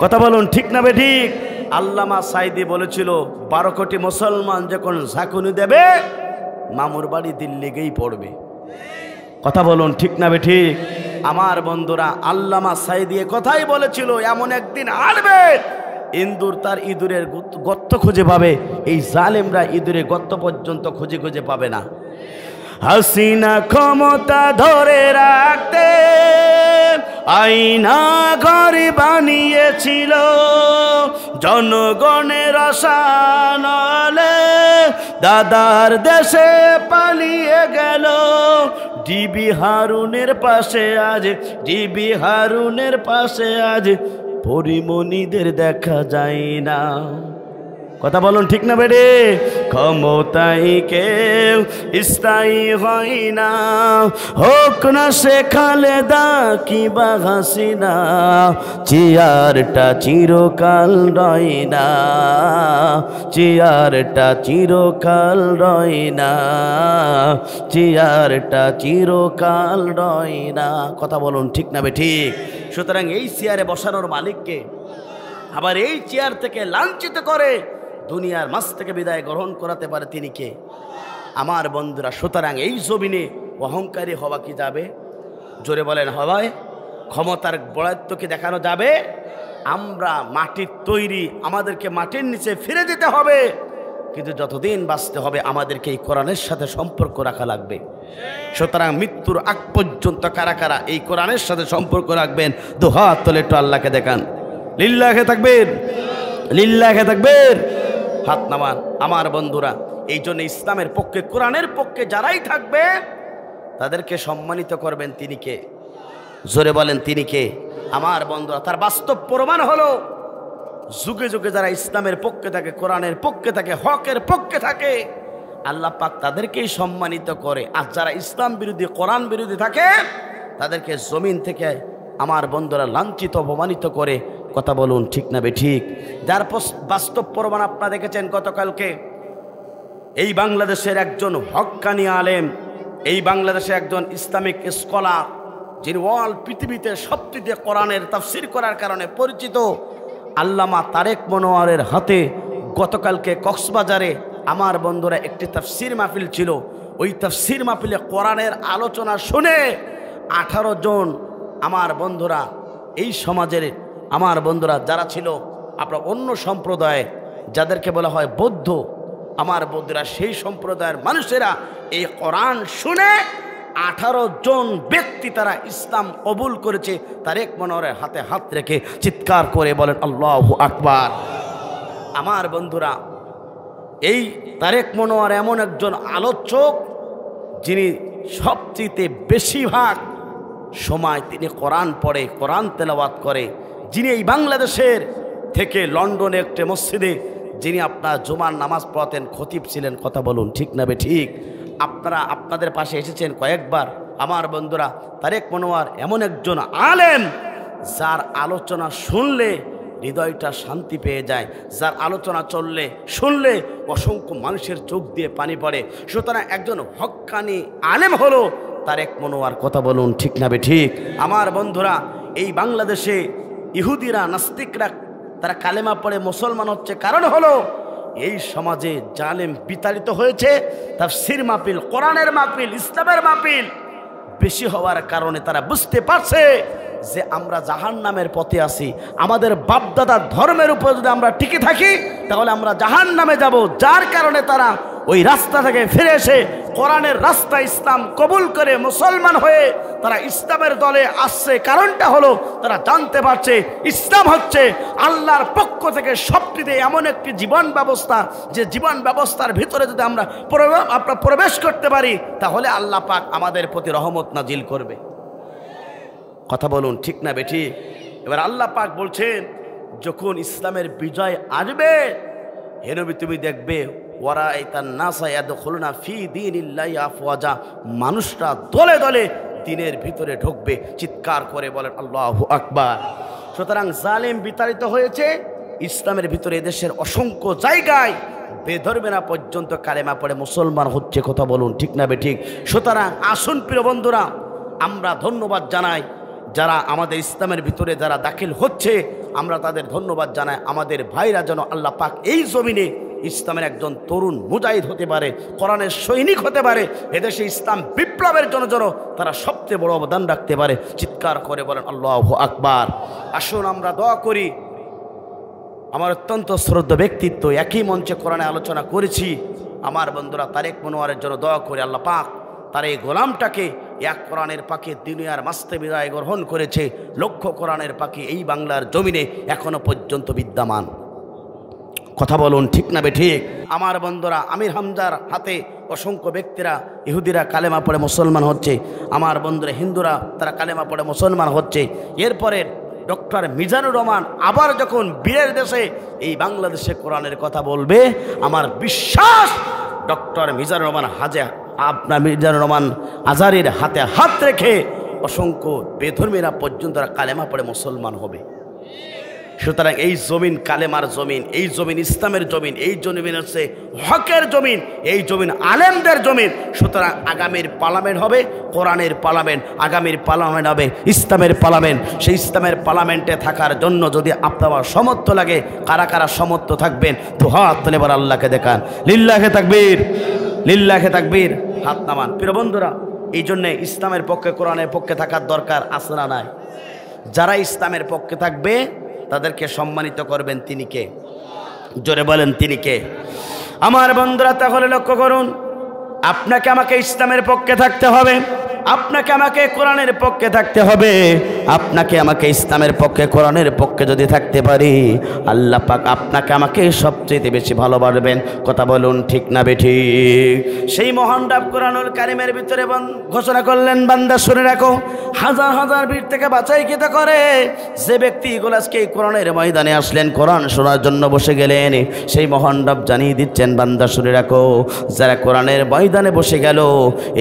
Speaker 1: কথা বলুন ঠিক না বে ঠিক আল্লামা সাইদি বলেছিল বারো কোটি মুসলমান যখন ঝাঁকুনি দেবে মামুর বাড়ি দিল্লি গেই পড়বে কথা বলুন ঠিক না বে ঠিক আমার বন্ধুরা আল্লামা সাইদি কথাই বলেছিল এমন একদিন হারবে ইন্দুর তার ইঁদুরের গত্ত খুঁজে পাবে এই জালেমরা ইঁদুরের গত্ত পর্যন্ত খুঁজে খুঁজে পাবে না হাসিনা ক্ষমতা ধরে রাখতে আইনা ঘর বানিয়েছিল জনগণের আসানলে দাদার দেশে পালিয়ে গেল ডিবি হারুনের পাশে আজ ডিবি হারুনের পাশে আজ পরিমণিদের দেখা যায় না কথা বলুন ঠিক না বেড়ে ক্ষমতাই কেউ স্থায়ী হয় না হোক না সে বা হাসি না চেয়ারটা চিরকাল রয় না চেয়ারটা চিরকাল রয় না চেয়ারটা চিরকাল রয় না কথা বলুন ঠিক না বে ঠিক সুতরাং এই চেয়ারে বসানোর মালিককে আবার এই চেয়ার থেকে লাঞ্ছিত করে দুনিয়ার মাস থেকে বিদায় গ্রহণ করাতে পারে তিনি কে আমার বন্ধুরা সুতরাং এই জমিনে অহংকারী হওয়া কি যাবে জোরে বলেন হওয়ায় ক্ষমতার বরাদ্দ দেখানো যাবে আমরা মাটির তৈরি আমাদেরকে মাটির নিচে ফিরে যেতে হবে কিন্তু যতদিন বাঁচতে হবে আমাদেরকে এই কোরআনের সাথে সম্পর্ক রাখা লাগবে সুতরাং মৃত্যুর আগ পর্যন্ত কারা কারা এই কোরআনের সাথে সম্পর্ক রাখবেন দোহা তোলে একটু আল্লাহকে দেখান লিল্লা থাকবেন লিল্লা থাকবেন হাত নামান আমার বন্ধুরা এই জন্য ইসলামের পক্ষে কোরআনের পক্ষে যারাই থাকবে তাদেরকে সম্মানিত করবেন তিনি কে জোরে বলেন তিনি কে আমার বন্ধুরা তার বাস্তব প্রমাণ হলো যুগে যুগে যারা ইসলামের পক্ষে থাকে কোরআনের পক্ষে থাকে হকের পক্ষে থাকে আল্লাহ পাক তাদেরকেই সম্মানিত করে আর যারা ইসলাম বিরোধী কোরআন বিরোধী থাকে তাদেরকে জমিন থেকে আমার বন্ধুরা লাঞ্ছিত অপমানিত করে কথা বলুন ঠিক না বে ঠিক যার বাস্তব প্রমাণ আপনারা দেখেছেন গতকালকে এই বাংলাদেশের একজন হকানি আলেম এই বাংলাদেশে একজন ইসলামিক স্কলার যিনি ওয়ার্ল্ড পৃথিবীতে সবচেয়ে কোরআনের তাফসির করার কারণে পরিচিত আল্লামা তারেক মনোয়ারের হাতে গতকালকে কক্সবাজারে আমার বন্ধুরা একটি তাফসির মাহফিল ছিল ওই তাফসির মাহফিলে কোরআনের আলোচনা শুনে আঠারো জন আমার বন্ধুরা এই সমাজের আমার বন্ধুরা যারা ছিল আপনার অন্য সম্প্রদায় যাদেরকে বলা হয় বৌদ্ধ আমার বন্ধুরা সেই সম্প্রদায়ের মানুষেরা এই কোরআন শুনে আঠারো জন ব্যক্তি তারা ইসলাম কবুল করেছে তার এক মনোহরের হাতে হাত রেখে চিৎকার করে বলেন আল্লাহ আকবার আমার বন্ধুরা এই তারেক মনোয়ার এমন একজন আলোচক যিনি সবচেয়ে বেশিরভাগ সময় তিনি কোরআন পড়ে কোরআন তেলাবাদ করে যিনি এই বাংলাদেশের থেকে লন্ডনে একটি মসজিদে যিনি আপনার জুমার নামাজ পড়াতেন খতিব ছিলেন কথা বলুন ঠিক নাবে ঠিক আপনারা আপনাদের পাশে এসেছেন কয়েকবার আমার বন্ধুরা তারেক মনোয়ার এমন একজন আলেম যার আলোচনা শুনলে হৃদয়টা শান্তি পেয়ে যায় যার আলোচনা চললে শুনলে অসংখ্য মানুষের চোখ দিয়ে পানি পড়ে সুতরাং একজন হকানি আলেম হলো তার এক মনোয়ার কথা বলুন ঠিক না ঠিক আমার বন্ধুরা এই বাংলাদেশে ইহুদিরা নাস্তিকরা তারা কালেমা পড়ে মুসলমান হচ্ছে কারণ হলো এই সমাজে জালেম বিতাড়িত হয়েছে তার সির মাপিল কোরআনের মাপিল ইসলামের মাপিল বেশি হওয়ার কারণে তারা বুঝতে পারছে যে আমরা জাহান নামের পথে আছি আমাদের বাপদাদার ধর্মের উপর যদি আমরা টিকে থাকি তাহলে আমরা জাহান নামে যাব যার কারণে তারা ওই রাস্তা থেকে ফিরে এসে কোরআনের রাস্তা ইসলাম কবুল করে মুসলমান হয়ে তারা ইসলামের দলে আসছে কারণটা হলো তারা জানতে পারছে ইসলাম হচ্ছে আল্লাহর পক্ষ থেকে সবটিতে এমন একটি জীবন ব্যবস্থা যে জীবন ব্যবস্থার ভিতরে যদি আমরা আমরা প্রবেশ করতে পারি তাহলে আল্লাহ পাক আমাদের প্রতি রহমত নাজিল করবে কথা বলুন ঠিক না বেঠি এবার আল্লাহ পাক বলছেন যখন ইসলামের বিজয় আসবে হেনবি তুমি দেখবে ওরা তার না ফি দিন মানুষরা দলে দলে দিনের ভিতরে ঢুকবে চিৎকার করে বলেন আল্লাহ আকবার সুতরাং জালেম বিতাড়িত হয়েছে ইসলামের ভিতরে দেশের অসংখ্য জায়গায় বেধরবে না পর্যন্ত কালেমা পড়ে মুসলমান হচ্ছে কথা বলুন ঠিক না বে ঠিক সুতরাং আসুন প্রিয় বন্ধুরা আমরা ধন্যবাদ জানাই যারা আমাদের ইসলামের ভিতরে যারা দাখিল হচ্ছে আমরা তাদের ধন্যবাদ জানাই আমাদের ভাইরা যেন আল্লাহ পাক এই জমিনে ইসলামের একজন তরুণ মুজাহিদ হতে পারে কোরআনের সৈনিক হতে পারে এদেশে ইসলাম বিপ্লবের জন্য যেন তারা সবচেয়ে বড় অবদান রাখতে পারে চিৎকার করে বলেন আল্লাহ আকবার আসুন আমরা দোয়া করি আমার অত্যন্ত শ্রদ্ধ ব্যক্তিত্ব একই মঞ্চে কোরআনে আলোচনা করেছি আমার বন্ধুরা তারেক মনোয়ারের জন্য দোয়া করে আল্লাহ পাক তার এই গোলামটাকে এক কোরআনের পাখি দুনিয়ার মাস্তে বিদায় গ্রহণ করেছে লক্ষ কোরআনের পাখি এই বাংলার জমিনে এখনো পর্যন্ত বিদ্যমান কথা বলুন ঠিক না ঠিক আমার বন্ধুরা আমির হামজার হাতে অসংখ্য ব্যক্তিরা ইহুদিরা কালেমা পড়ে মুসলমান হচ্ছে আমার বন্ধুরা হিন্দুরা তারা কালেমা পড়ে মুসলমান হচ্ছে এরপরে ডক্টর মিজানুর রহমান আবার যখন বীরের দেশে এই বাংলাদেশে কোরআনের কথা বলবে আমার বিশ্বাস ডক্টর মিজানুর রহমান হাজে আপনার মির্জা রহমান আজারের হাতে হাত রেখে অসংখ্য বেধর্মীরা পর্যন্ত কালেমা পড়ে মুসলমান হবে সুতরাং এই জমিন কালেমার জমিন এই জমিন ইসলামের জমিন এই জমিন হচ্ছে হকের জমিন এই জমিন আলেমদের জমিন সুতরাং আগামীর পার্লামেন্ট হবে কোরআনের পার্লামেন্ট আগামীর পার্লামেন্ট হবে ইসলামের পার্লামেন্ট সেই ইসলামের পার্লামেন্টে থাকার জন্য যদি আপনার সমর্থ লাগে কারা কারা সমর্থ থাকবেন তো হাত তুলে এবার আল্লাহকে দেখান লিল্লাখে থাকবীর লিল্লাখে তাকবীর হাত নামান প্রিয় বন্ধুরা এই জন্যে ইসলামের পক্ষে কোরআনের পক্ষে থাকার দরকার আছে না নাই যারা ইসলামের পক্ষে থাকবে তাদেরকে সম্মানিত করবেন তিনি কে জোরে বলেন তিনি কে আমার বন্ধুরা তাহলে লক্ষ্য করুন আপনাকে আমাকে ইসলামের পক্ষে থাকতে হবে আপনাকে আমাকে কোরআনের পক্ষে থাকতে হবে আপনাকে আমাকে ইসলামের পক্ষে কোরআনের পক্ষে যদি থাকতে পারি আল্লাহ পাক আপনাকে আমাকে সবচেয়ে বেশি ভালোবাসবেন কথা বলুন ঠিক না বেঠি সেই মহান ডাব কোরআনুল কারিমের ভিতরে ঘোষণা করলেন বান্দা শুনে রাখো হাজার হাজার ভিড় থেকে বাঁচাই খেতে করে যে ব্যক্তি গোলাসকে কোরআনের ময়দানে আসলেন কোরআন শোনার জন্য বসে গেলেন সেই মহান ডাব জানিয়ে দিচ্ছেন বান্দা শুনে রাখো যারা কোরআনের ময়দানে বসে গেল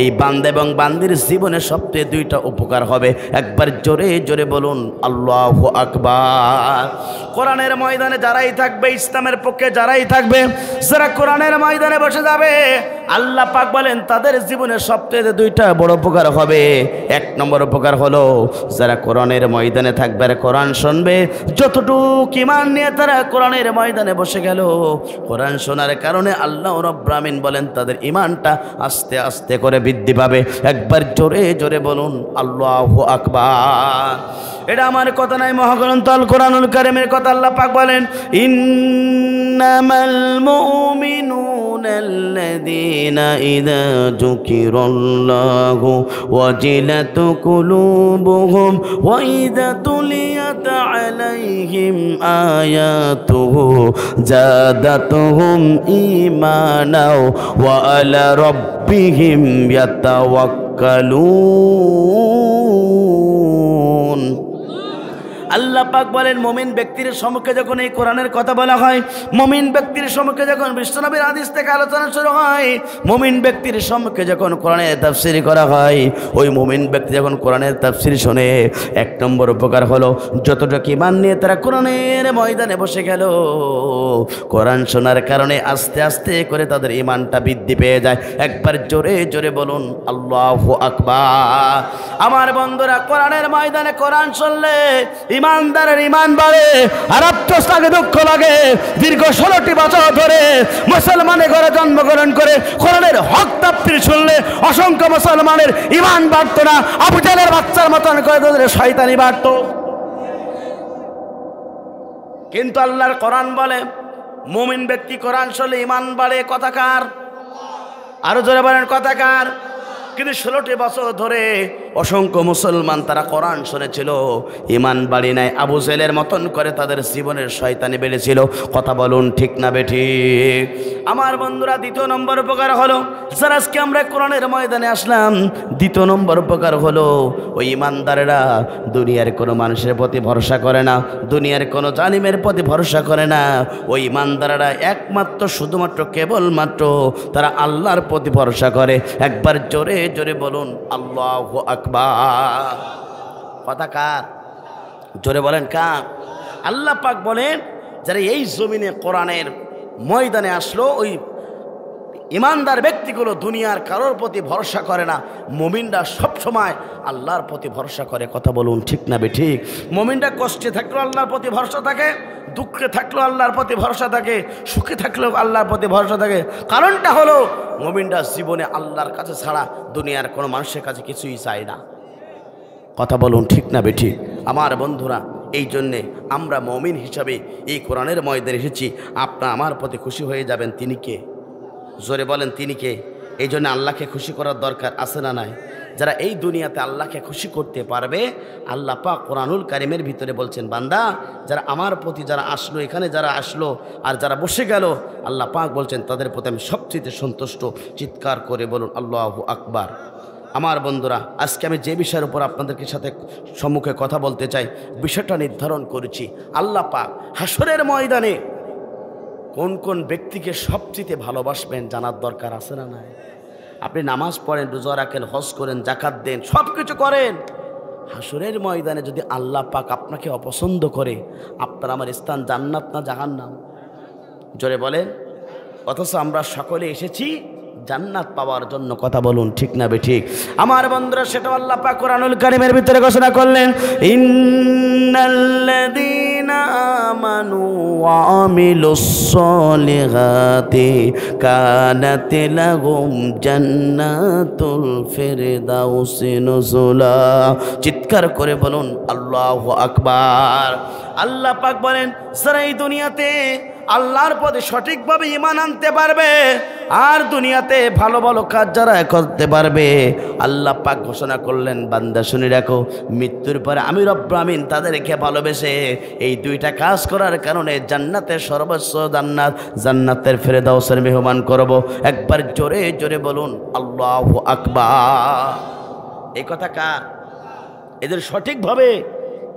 Speaker 1: এই বান্দা এবং বান্দির জীবনে সবচেয়ে দুইটা উপকার হবে একবার জোরে জোরে বলুন আল্লাহ আকবার কোরআনের ময়দানে যারাই থাকবে ইসলামের পক্ষে যারাই থাকবে যারা কোরআনের ময়দানে বসে যাবে আল্লাহ পাক বলেন তাদের জীবনে সবচেয়ে দুইটা বড় উপকার হবে এক নম্বর উপকার হলো যারা কোরআনের ময়দানে থাকবে আর কোরআন শুনবে যতটুক ইমান নিয়ে তারা কোরআনের ময়দানে বসে গেল কোরআন শোনার কারণে আল্লাহ রব্রামিন বলেন তাদের ইমানটা আস্তে আস্তে করে বৃদ্ধি পাবে একবার জোরে জোরে বলুন আল্লাহ আকবার এটা আমার কথা নাই মহাগ্রন্থ আল কোরআনুল কারিমের কথা আল্লাহ পাক বলেন ইন্নামাল মুমিনুন আল্লাযীনা ইযা যুকিরাল্লাহু ওয়াজিলাত কুলুবুহুম ওয়া ইযা তুলিয়াত আলাইহিম আয়াতুহু জাদাতুহুম ঈমানাও ওয়া আলা রাব্বিহিম ইয়াতাওয়াক্কালুন توكلون আল্লাহ পাক বলেন মমিন ব্যক্তির সম্মুখে যখন এই কোরআনের কথা বলা হয় মমিন ব্যক্তির সম্মুখে যখন বিশ্বনবীর আদিস থেকে আলোচনা শুরু হয় মমিন ব্যক্তির সম্মুখে যখন কোরআনের তাফসিরি করা হয় ওই মমিন ব্যক্তি যখন কোরআনের তাফসিরি শোনে এক নম্বর উপকার হলো যতটা মান নিয়ে তারা কোরআনের ময়দানে বসে গেল কোরআন শোনার কারণে আস্তে আস্তে করে তাদের ইমানটা বৃদ্ধি পেয়ে যায় একবার জোরে জোরে বলুন আল্লাহ আকবা আমার বন্ধুরা কোরআনের ময়দানে কোরআন শুনলে ইমানদারের ইমান বাড়ে আর আত্মস লাগে দুঃখ লাগে দীর্ঘ ষোলোটি বছর ধরে মুসলমানের ঘরে জন্মগ্রহণ করে কোরআনের হক তাপ্তির শুনলে অসংখ্য মুসলমানের ইমান বাড়ত না আবুজালের বাচ্চার মতন করে তাদের শয়তানি বাড়ত কিন্তু আল্লাহর কোরআন বলে মুমিন ব্যক্তি কোরআন শুনলে ইমান বাড়ে কথাকার আরো জোরে বলেন কথাকার কিন্তু ষোলোটি বছর ধরে অসংখ্য মুসলমান তারা কোরআন শুনেছিল ইমান বাড়ি নাই আবু জেলের মতন করে তাদের জীবনের শয়তানি বেড়েছিল কথা বলুন ঠিক না বেঠি আমার বন্ধুরা দ্বিতীয় নম্বর উপকার হলো স্যার আজকে আমরা কোরআনের ময়দানে আসলাম দ্বিতীয় নম্বর উপকার হলো ওই ইমানদারেরা দুনিয়ার কোনো মানুষের প্রতি ভরসা করে না দুনিয়ার কোনো জালিমের প্রতি ভরসা করে না ওই ইমানদারেরা একমাত্র শুধুমাত্র কেবলমাত্র তারা আল্লাহর প্রতি ভরসা করে একবার জোরে জোরে জোরে বলুন আল্লাহ আকবার কথা কার জোরে বলেন কার আল্লাহ পাক বলেন যারা এই জমিনে কোরআনের ময়দানে আসলো ওই ইমানদার ব্যক্তিগুলো দুনিয়ার কারোর প্রতি ভরসা করে না মোমিনরা সবসময় আল্লাহর প্রতি ভরসা করে কথা বলুন ঠিক না ঠিক মোমিনরা কষ্টে থাকলেও আল্লাহর প্রতি ভরসা থাকে দুঃখে থাকলেও আল্লাহর প্রতি ভরসা থাকে সুখে থাকলেও আল্লাহর প্রতি ভরসা থাকে কারণটা হলো মোমিনরা জীবনে আল্লাহর কাছে ছাড়া দুনিয়ার কোনো মানুষের কাছে কিছুই চায় না কথা বলুন ঠিক না ঠিক আমার বন্ধুরা এই জন্যে আমরা মমিন হিসাবে এই কোরআনের ময়দানে এসেছি আপনার আমার প্রতি খুশি হয়ে যাবেন তিনি কে জোরে বলেন তিনি কে এই জন্য আল্লাহকে খুশি করার দরকার আছে না নাই যারা এই দুনিয়াতে আল্লাহকে খুশি করতে পারবে আল্লাহ পা কোরআনুল কারিমের ভিতরে বলছেন বান্দা যারা আমার প্রতি যারা আসলো এখানে যারা আসলো আর যারা বসে গেল আল্লাহ পাক বলছেন তাদের প্রতি আমি সবচেয়ে সন্তুষ্ট চিৎকার করে বলুন আল্লাহ আকবার আমার বন্ধুরা আজকে আমি যে বিষয়ের উপর আপনাদেরকে সাথে সম্মুখে কথা বলতে চাই বিষয়টা নির্ধারণ করেছি আল্লাহ পাক হাসরের ময়দানে কোন কোন ব্যক্তিকে সবচেয়ে ভালোবাসবেন জানার দরকার আছে না নাই আপনি নামাজ পড়েন রোজা রাখেন হজ করেন জাকাত দেন সব কিছু করেন হাসুরের ময়দানে যদি আল্লাহ পাক আপনাকে অপছন্দ করে আপনার আমার স্থান জান্নাত না জাহান্নাম জোরে বলেন অথচ আমরা সকলে এসেছি জান্নাত পাওয়ার জন্য কথা বলুন ঠিক না ঠিক আমার বন্ধুরা সেটা আল্লাহ পাক কোরআনুল কারিমের ভিতরে ঘোষণা করলেন ইন্নাল্লাযীনা আমানু ওয়া আমিলুস সলিহাতি কানাত লাহুম জান্নাতুল ফিরদাউসি নুজুলা চিৎকার করে বলুন আল্লাহু আকবার আল্লাহ পাক বলেন সারা এই দুনিয়াতে আল্লাহর পদে সঠিকভাবে ইমান আনতে পারবে আর দুনিয়াতে ভালো ভালো কাজ যারা করতে পারবে আল্লাহ পাক ঘোষণা করলেন বান্দা শুনি রাখো মৃত্যুর পরে আমির রব্রামিন তাদেরকে ভালোবেসে এই দুইটা কাজ করার কারণে জান্নাতের সর্বোচ্চ জান্নাত জান্নাতের ফেরে দাওসের মেহমান করব একবার জোরে জোরে বলুন আল্লাহ আকবা এই কথা কার এদের সঠিকভাবে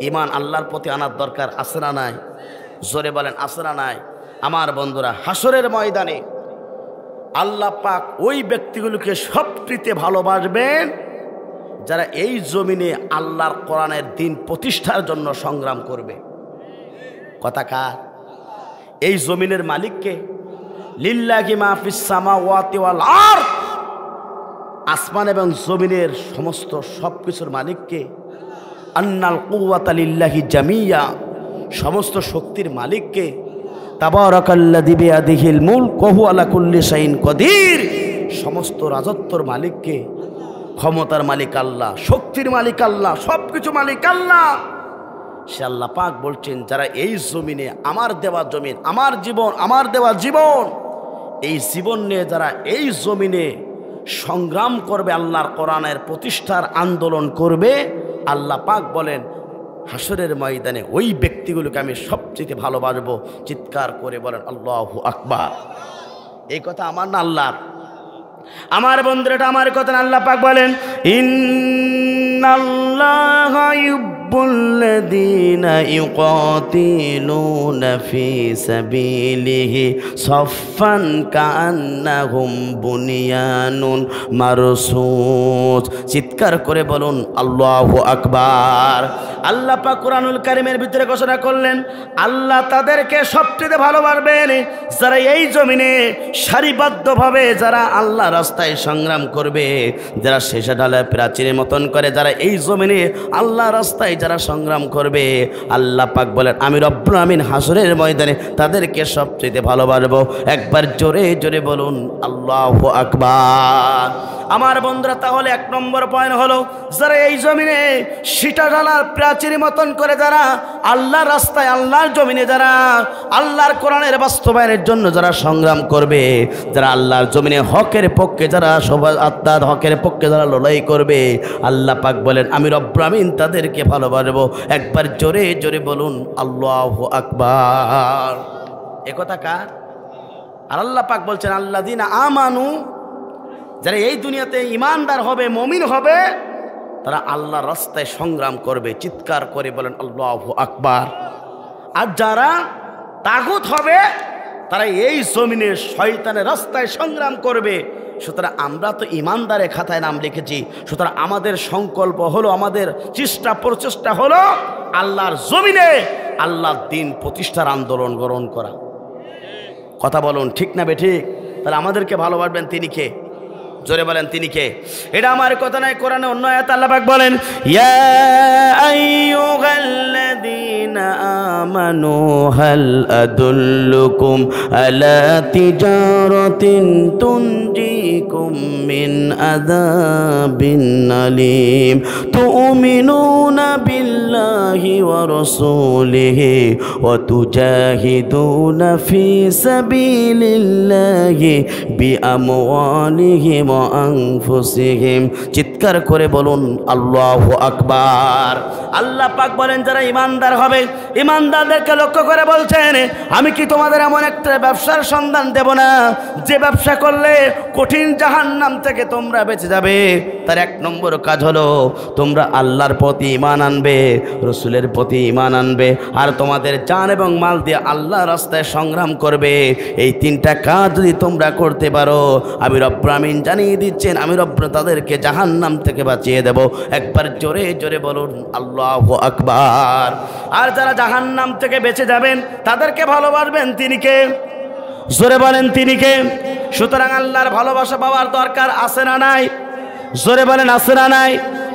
Speaker 1: ইমান আল্লাহর প্রতি আনার দরকার আসরা নাই জোরে বলেন আসরা নাই আমার বন্ধুরা হাসরের ময়দানে আল্লাহ পাক ওই ব্যক্তিগুলোকে সবটিতে ভালোবাসবেন যারা এই জমিনে আল্লাহর কোরআনের দিন প্রতিষ্ঠার জন্য সংগ্রাম করবে কথা কার এই জমিনের মালিককে লিল্লাহি মাহফিসামা ওয়াতিওয়াল আর আসমান এবং জমিনের সমস্ত সব কিছুর মালিককে আন্নাল কুয়াতালিল্লাহি জামিয়া সমস্ত শক্তির মালিককে তাবারকাল্লাদি বেয়াদিহিল মুল কহু আলাকুল্লি সাইন কদির সমস্ত রাজত্বর মালিককে ক্ষমতার মালিক আল্লাহ শক্তির মালিক আল্লাহ সব কিছু মালিক আল্লাহ সে আল্লাহ পাক বলছেন যারা এই জমিনে আমার দেওয়া জমিন আমার জীবন আমার দেওয়া জীবন এই জীবন নিয়ে যারা এই জমিনে সংগ্রাম করবে আল্লাহর কোরআনের প্রতিষ্ঠার আন্দোলন করবে আল্লাহ পাক বলেন হাসরের ময়দানে ওই ব্যক্তিগুলোকে আমি সবচেয়ে ভালোবাসবো চিৎকার করে বলেন আল্লাহ আকবার এই কথা আমার না আল্লাহ আমার বন্ধুরাটা আমার কথা না আল্লাহ পাক বলেন চিৎকার করে বলুন আল্লাহ আকবার আল্লাহ পাক কোরআনুল কারিমের ভিতরে ঘোষণা করলেন আল্লাহ তাদেরকে সবচেয়ে ভালোবাসবেন যারা এই জমিনে সারিবদ্ধভাবে যারা আল্লাহ রাস্তায় সংগ্রাম করবে যারা শেষা ঢালে প্রাচীরের মতন করে যারা এই জমিনে আল্লাহ রাস্তায় যারা সংগ্রাম করবে আল্লাহ পাক বলেন আমি রব্বুল আমিন হাসরের ময়দানে তাদেরকে সবচেয়ে ভালোবাসবো একবার জোরে জোরে বলুন আল্লাহ আকবার আমার বন্ধুরা তাহলে এক নম্বর পয়েন্ট হলো যারা এই জমিনে সিটা ঢালার প্রাচীর চিরাচির মতন করে যারা আল্লাহ রাস্তায় আল্লাহর জমিনে যারা আল্লাহর কোরআনের বাস্তবায়নের জন্য যারা সংগ্রাম করবে যারা আল্লাহর জমিনে হকের পক্ষে যারা সবাই আত্মার হকের পক্ষে যারা লড়াই করবে আল্লাহ পাক বলেন আমি রব্রামিন তাদেরকে ভালোবাসবো একবার জোরে জোরে বলুন আল্লাহ আকবার একথা কার আর আল্লাহ পাক বলছেন আল্লাহ দিন আমানু যারা এই দুনিয়াতে ইমানদার হবে মমিন হবে তারা আল্লাহ রাস্তায় সংগ্রাম করবে চিৎকার করে বলেন আল্লাহ আকবার আর যারা তাগুত হবে তারা এই জমিনে শয়তানের রাস্তায় সংগ্রাম করবে সুতরাং আমরা তো ইমানদারে খাতায় নাম লিখেছি সুতরাং আমাদের সংকল্প হলো আমাদের চেষ্টা প্রচেষ্টা হলো আল্লাহর জমিনে আল্লাহর দিন প্রতিষ্ঠার আন্দোলন গ্রহণ করা কথা বলুন ঠিক না বে ঠিক তাহলে আমাদেরকে ভালোবাসবেন তিনি কে জোরে বলেন তিনি কে এটা আমার কথা নয় কোরআনে অন্য আয়াত আল্লাহ পাক বলেন ইয়া আইয়ুহাল্লাযীনা আমানু হাল আদুল্লুকুম আলা তিজারাতিন তুনজিকুম মিন আযাবিন আলীম তুমিনুনা বিল্লাহি ওয়া রাসূলিহি ওয়া তুজাহিদুনা ফি সাবিলিল্লাহি বিআমওয়ালিহিম আনফুসিহিম চিৎকার করে বলুন আল্লাহ আকবার আল্লাহ পাক বলেন যারা ইমানদার হবে ইমানদারদেরকে লক্ষ্য করে বলছেন আমি কি তোমাদের এমন একটা ব্যবসার সন্ধান দেব না যে ব্যবসা করলে কঠিন নাম থেকে তোমরা বেঁচে যাবে তার এক নম্বর কাজ হলো তোমরা আল্লাহর প্রতি ইমান আনবে রসুলের প্রতি ইমান আনবে আর তোমাদের চান এবং মাল দিয়ে আল্লাহ রাস্তায় সংগ্রাম করবে এই তিনটা কাজ যদি তোমরা করতে পারো আমি রব্রামিন জানি জানিয়ে দিচ্ছেন আমি রব্য তাদেরকে জাহান নাম থেকে বাঁচিয়ে দেব একবার জোরে জোরে বলুন আল্লাহ আকবার আর যারা জাহান নাম থেকে বেঁচে যাবেন তাদেরকে ভালোবাসবেন তিনি কে জোরে বলেন তিনি কে সুতরাং আল্লাহর ভালোবাসা পাওয়ার দরকার আছে না নাই জোরে বলেন আছে না নাই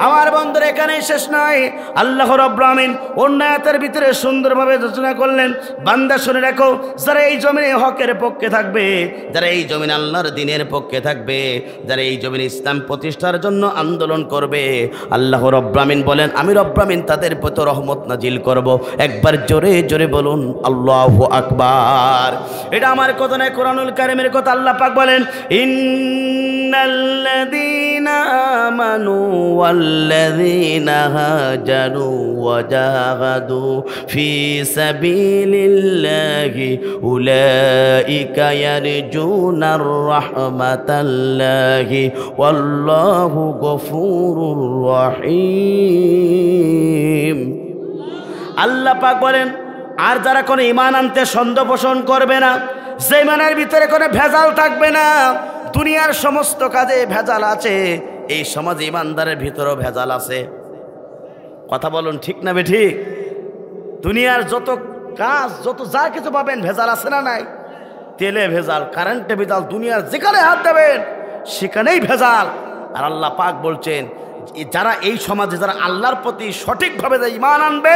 Speaker 1: আমার বন্ধুর এখানেই শেষ নয় আল্লাহ রব্রামিন অন্যায়তের ভিতরে সুন্দরভাবে রচনা করলেন বান্দা শুনে রাখো যারা এই জমিনে হকের পক্ষে থাকবে যারা এই জমিন আল্লাহর দিনের পক্ষে থাকবে যারা এই জমিন ইসলাম প্রতিষ্ঠার জন্য আন্দোলন করবে আল্লাহ রব্রামিন বলেন আমি রব্রামিন তাদের প্রতি রহমত নাজিল করব একবার জোরে জোরে বলুন আল্লাহ আকবার এটা আমার কথা নয় কোরআনুল কারিমের কথা আল্লাহ পাক বলেন ইন্নাল্লাযীনা আমানু আল্লাহ الذين هاجروا وجاهدوا في سبيل الله أولئك يرجون الرحمة الله والله غفور رحيم আল্লাহ পাক বলেন আর যারা কোনো ইমান আনতে সন্দেহ পোষণ করবে না যে ইমানের ভিতরে কোনো ভেজাল থাকবে না দুনিয়ার সমস্ত কাজে ভেজাল আছে এই সমাজ ইমানদারের ভিতরেও ভেজাল আছে কথা বলুন ঠিক না বে ঠিক দুনিয়ার যত কাজ যত যা কিছু পাবেন ভেজাল আছে না নাই তেলে ভেজাল কারেন্টে ভেজাল দুনিয়ার যেখানে হাত দেবেন সেখানেই ভেজাল আর আল্লাহ পাক বলছেন যারা এই সমাজে যারা আল্লাহর প্রতি সঠিকভাবে যে ইমান আনবে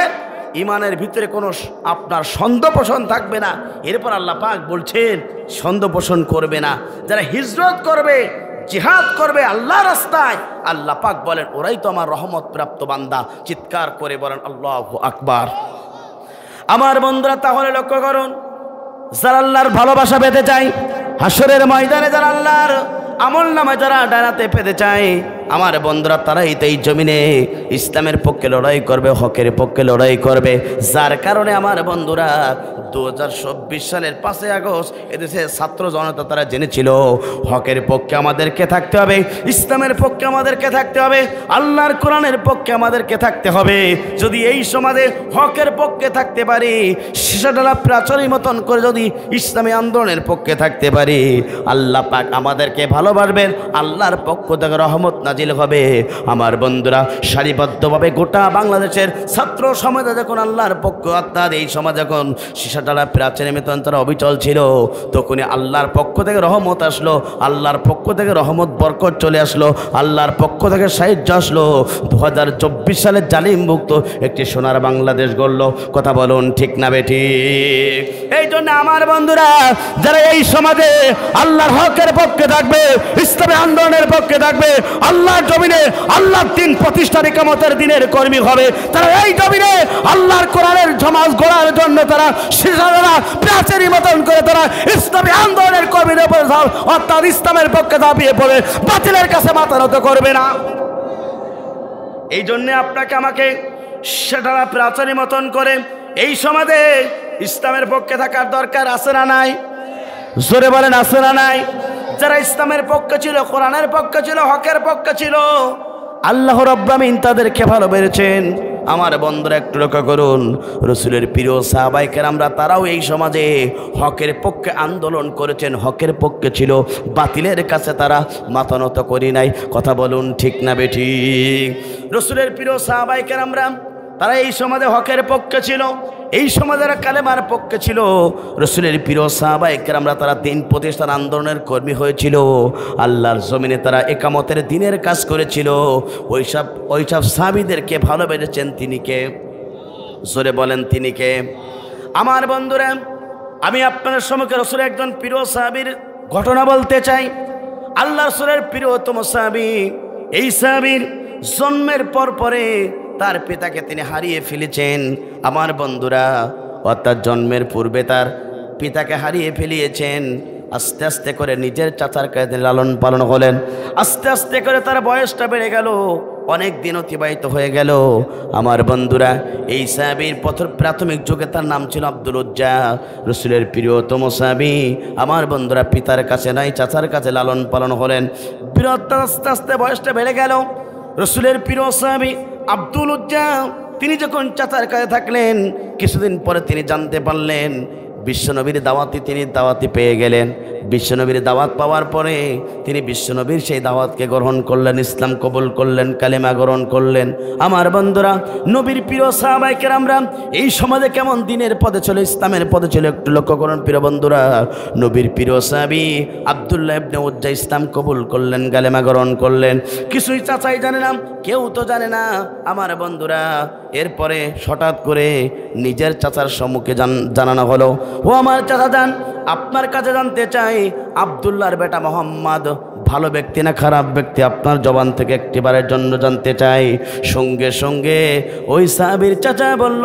Speaker 1: ইমানের ভিতরে কোনো আপনার সন্দেহ পোষণ থাকবে না এরপর আল্লাহ পাক বলছেন সন্দেহ পোষণ করবে না যারা হিজরত করবে জিহাদ করবে আল্লাহ রাস্তায় আল্লাহ পাক বলেন ওরাই তো আমার রহমত প্রাপ্ত বান্দা চিৎকার করে বলেন আল্লাহ আকবার আমার বন্ধুরা তাহলে লক্ষ্য করুন যারা আল্লাহর ভালোবাসা পেতে চাই হাসরের ময়দানে যারা আল্লাহর আমল নামে যারা ডানাতে পেতে চায় আমার বন্ধুরা তারাই তো এই জমিনে ইসলামের পক্ষে লড়াই করবে হকের পক্ষে লড়াই করবে যার কারণে আমার বন্ধুরা দু সালের পাঁচই আগস্ট এদেশে ছাত্র জনতা তারা জেনেছিল হকের পক্ষে আমাদেরকে থাকতে হবে ইসলামের পক্ষে আমাদেরকে থাকতে হবে আল্লাহর কোরআনের পক্ষে আমাদেরকে থাকতে হবে যদি এই সমাজে হকের পক্ষে থাকতে পারি শিশাডালা প্রাচরী মতন করে যদি ইসলামী আন্দোলনের পক্ষে থাকতে পারি আল্লাহ পাক আমাদেরকে ভালোবাসবেন আল্লাহর পক্ষ থেকে রহমত নাজির বাতিল হবে আমার বন্ধুরা সারিবদ্ধভাবে গোটা বাংলাদেশের ছাত্র সমাজে যখন আল্লাহর পক্ষ অর্থাৎ এই সমাজ যখন সিসাটারা প্রাচীন মেতন অবিচল ছিল তখনই আল্লাহর পক্ষ থেকে রহমত আসলো আল্লাহর পক্ষ থেকে রহমত বরকত চলে আসলো আল্লাহর পক্ষ থেকে সাহায্য আসলো দু হাজার চব্বিশ সালে জালিমভুক্ত একটি সোনার বাংলাদেশ গড়ল কথা বলুন ঠিক না বেঠি এই জন্য আমার বন্ধুরা যারা এই সমাজে আল্লাহর হকের পক্ষে থাকবে ইসলামী আন্দোলনের পক্ষে থাকবে আল্লাহ আল্লাহর জমিনে আল্লাহর দিন প্রতিষ্ঠার একামতের দিনের কর্মী হবে তারা এই জমিনে আল্লাহর কোরআনের জমাজ গড়ার জন্য তারা শিশুরা প্রাচেরই মতন করে তারা ইসলামী আন্দোলনের কর্মীর উপরে অর্থাৎ ইসলামের পক্ষে দাবিয়ে পড়ে বাতিলের কাছে মাথা নত করবে না এই জন্যে আপনাকে আমাকে সেটারা প্রাচীর মতন করে এই সমাজে ইসলামের পক্ষে থাকার দরকার আছে না নাই জোরে বলেন আছে না নাই যারা ইসলামের পক্ষে ছিল কোরআনের পক্ষে ছিল হকের পক্ষে ছিল আল্লাহ রব্বামিন তাদেরকে বেড়েছেন আমার বন্ধুরা একটু লক্ষ্য করুন রসুলের প্রিয় সাহবাইকের আমরা তারাও এই সমাজে হকের পক্ষে আন্দোলন করেছেন হকের পক্ষে ছিল বাতিলের কাছে তারা মাতানত করি নাই কথা বলুন ঠিক না বেঠি রসুলের প্রিয় সাহবাইকের আমরা তারা এই সমাজে হকের পক্ষে ছিল এই সমাজের কালেমার পক্ষে ছিল রসুলের প্রিয় সাহাবা আমরা তারা দিন প্রতিষ্ঠান আন্দোলনের কর্মী হয়েছিল আল্লাহর জমিনে তারা একামতের দিনের কাজ করেছিল ওইসব ওইসব সাহাবিদেরকে ভালোবেসেছেন তিনি কে জোরে বলেন তিনি কে আমার বন্ধুরা আমি আপনার সম্মুখে রসুল একজন প্রিয় সাহাবির ঘটনা বলতে চাই আল্লাহ রসুলের প্রিয়তম সাহাবি এই সাহাবির জন্মের পর পরে তার পিতাকে তিনি হারিয়ে ফেলেছেন আমার বন্ধুরা অর্থাৎ জন্মের পূর্বে তার পিতাকে হারিয়ে ফেলিয়েছেন আস্তে আস্তে করে নিজের চাচার কাছে তিনি লালন পালন হলেন আস্তে আস্তে করে তার বয়সটা বেড়ে গেল অনেক দিন অতিবাহিত হয়ে গেল আমার বন্ধুরা এই সাহাবির প্রথম প্রাথমিক যুগে তার নাম ছিল আব্দুল উজ্জা রসুলের প্রিয়তম সাহাবি আমার বন্ধুরা পিতার কাছে নাই চাচার কাছে লালন পালন হলেন বীরত্ব আস্তে আস্তে বয়সটা বেড়ে গেল রসুলের প্রিয় সাহাবি আব্দুল উজ্জা তিনি যখন চাচার কাছে থাকলেন কিছুদিন পরে তিনি জানতে পারলেন বিশ্বনবীর দাওয়াতি তিনি দাওয়াতি পেয়ে গেলেন বিশ্বনবীর দাওয়াত পাওয়ার পরে তিনি বিশ্বনবীর সেই দাওয়াতকে গ্রহণ করলেন ইসলাম কবুল করলেন কালেমা গ্রহণ করলেন আমার বন্ধুরা নবীর প্রিয় সাহাবাইকের আমরা এই সমাজে কেমন দিনের পদে চলে ইসলামের পদে চলে একটু লক্ষ্য করুন প্রিয় বন্ধুরা নবীর প্রিয় সাহাবি আবদুল্লাহ ইবনে উজ্জা ইসলাম কবুল করলেন কালেমা গ্রহণ করলেন কিছুই চাচাই জানে না কেউ তো জানে না আমার বন্ধুরা এরপরে হঠাৎ করে নিজের চাচার সম্মুখে জানানো হলো ও আমার চাচা যান আপনার কাছে জানতে চাই আবদুল্লার বেটা মোহাম্মদ ভালো ব্যক্তি না খারাপ ব্যক্তি আপনার জবান থেকে একটিবারের জন্য জানতে চাই সঙ্গে সঙ্গে ওই সাহাবির চাচা বলল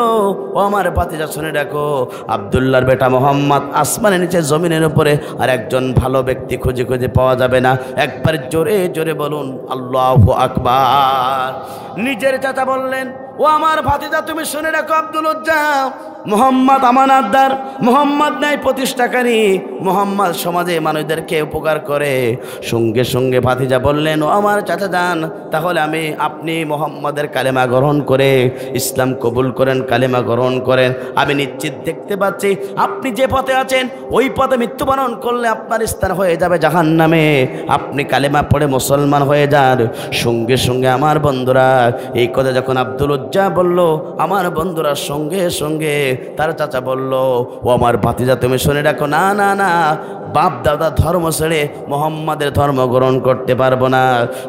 Speaker 1: ও আমার পাতিজা শুনে দেখো আবদুল্লার বেটা মোহাম্মদ আসমানের নিচে জমিনের উপরে আর একজন ভালো ব্যক্তি খুঁজে খুঁজে পাওয়া যাবে না একবার জোরে জোরে বলুন আল্লাহ আকবার নিজের চাচা বললেন ও আমার ভাতিজা তুমি শুনে রাখো আব্দুল উজ্জাম মোহাম্মদ আমানাদ্দার মোহাম্মদ নাই প্রতিষ্ঠাকারী মোহাম্মদ সমাজে মানুষদেরকে উপকার করে সঙ্গে সঙ্গে ভাতিজা বললেন ও আমার চাচা যান তাহলে আমি আপনি মোহাম্মদের কালেমা গ্রহণ করে ইসলাম কবুল করেন কালেমা গ্রহণ করেন আমি নিশ্চিত দেখতে পাচ্ছি আপনি যে পথে আছেন ওই পথে মৃত্যুবরণ করলে আপনার স্থান হয়ে যাবে জাহান নামে আপনি কালেমা পড়ে মুসলমান হয়ে যান সঙ্গে সঙ্গে আমার বন্ধুরা এই কথা যখন আব্দুল যা বলল আমার বন্ধুরা সঙ্গে সঙ্গে তার চাচা বলল ও আমার ভাতিজা তুমি শুনে ডাকো না না না বাপ দাদা ধর্ম ছেড়ে মোহাম্মদের ধর্ম গ্রহণ করতে পারবো না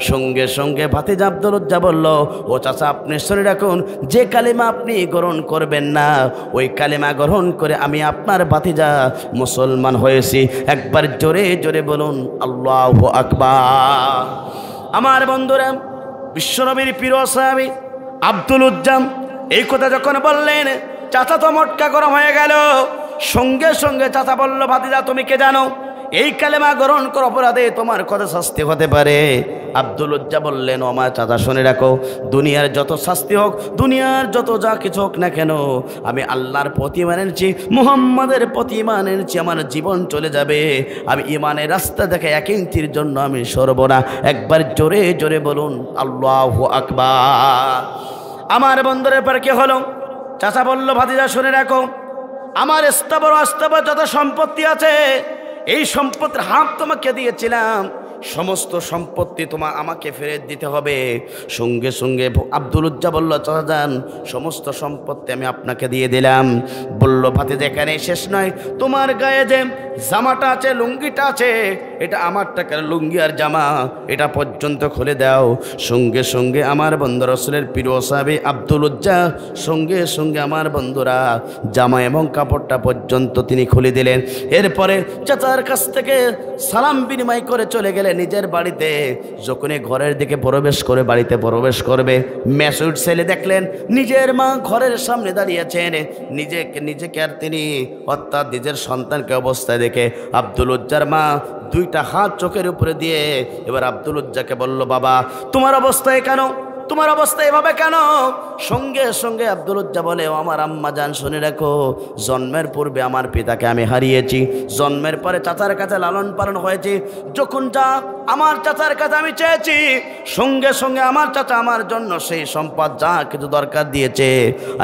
Speaker 1: সঙ্গে সঙ্গে ভাতিজা আব্দুল উজ্জা বলল ও চাচা আপনি শুনে রাখুন যে কালিমা আপনি গ্রহণ করবেন না ওই কালিমা গ্রহণ করে আমি আপনার ভাতিজা মুসলমান হয়েছি একবার জোরে জোরে বলুন আল্লাহ আকবা আমার বন্ধুরা বিশ্বনবীর প্রিয় সাহাবী আব্দুল উজ্জাম এই কথা যখন বললেন চাচা তো মটকা গরম হয়ে গেল সঙ্গে সঙ্গে চাচা বলল ভাতিজা তুমি কে জানো এই কালেমা গ্রহণ কর অপরাধে তোমার কথা শাস্তি হতে পারে আব্দুলজ্জা বললেন আমার চাচা শুনে রাখো দুনিয়ার যত শাস্তি হোক দুনিয়ার যত যা কিছু হোক না কেন আমি আল্লাহর প্রতি এনেছি মুহাম্মাদের প্রতি এনেছি আমার জীবন চলে যাবে আমি ইমানের রাস্তা দেখে এক ইঞ্চির জন্য আমি সরব না একবার জোরে জোরে বলুন আল্লাহ আকবার আমার বন্দরের পর কে হলো চাচা বলল ভাতিজা শুনে রাখো আমার স্থাবর অস্থাবর যত সম্পত্তি আছে এই সম্পদের হাত তোমাকে দিয়েছিলাম সমস্ত সম্পত্তি তোমার আমাকে ফেরত দিতে হবে সঙ্গে সঙ্গে আব্দুল উজ্জা বলল চলে সমস্ত সম্পত্তি আমি আপনাকে দিয়ে দিলাম বলল ভাতে যেখানে শেষ নয় তোমার গায়ে যে জামাটা আছে লুঙ্গিটা আছে এটা আমার টাকার লুঙ্গি আর জামা এটা পর্যন্ত খুলে দাও সঙ্গে সঙ্গে আমার বন্ধু রসুলের প্রিয় সাহেব আব্দুল উজ্জা সঙ্গে সঙ্গে আমার বন্ধুরা জামা এবং কাপড়টা পর্যন্ত তিনি খুলে দিলেন এরপরে চাচার কাছ থেকে সালাম বিনিময় করে চলে গেলেন নিজের বাড়িতে যখনই ঘরের দিকে প্রবেশ করে বাড়িতে প্রবেশ করবে মেসুর ছেলে দেখলেন নিজের মা ঘরের সামনে দাঁড়িয়েছেন নিজেকে নিজেকে আর তিনি অর্থাৎ নিজের সন্তানকে অবস্থায় দেখে আব্দুল উজ্জার মা দুইটা হাত চোখের উপরে দিয়ে এবার আব্দুল উজ্জাকে বলল বাবা তোমার অবস্থায় কেন তোমার অবস্থা এভাবে কেন সঙ্গে সঙ্গে আব্দুলুজ্জা বলে ও আমার আম্মা যান শুনে রাখো জন্মের পূর্বে আমার পিতাকে আমি হারিয়েছি জন্মের পরে চাচার কাছে লালন পালন হয়েছে যখন যা আমার চাচার কাছে আমি চেয়েছি সঙ্গে সঙ্গে আমার চাচা আমার জন্য সেই সম্পদ যা কিছু দরকার দিয়েছে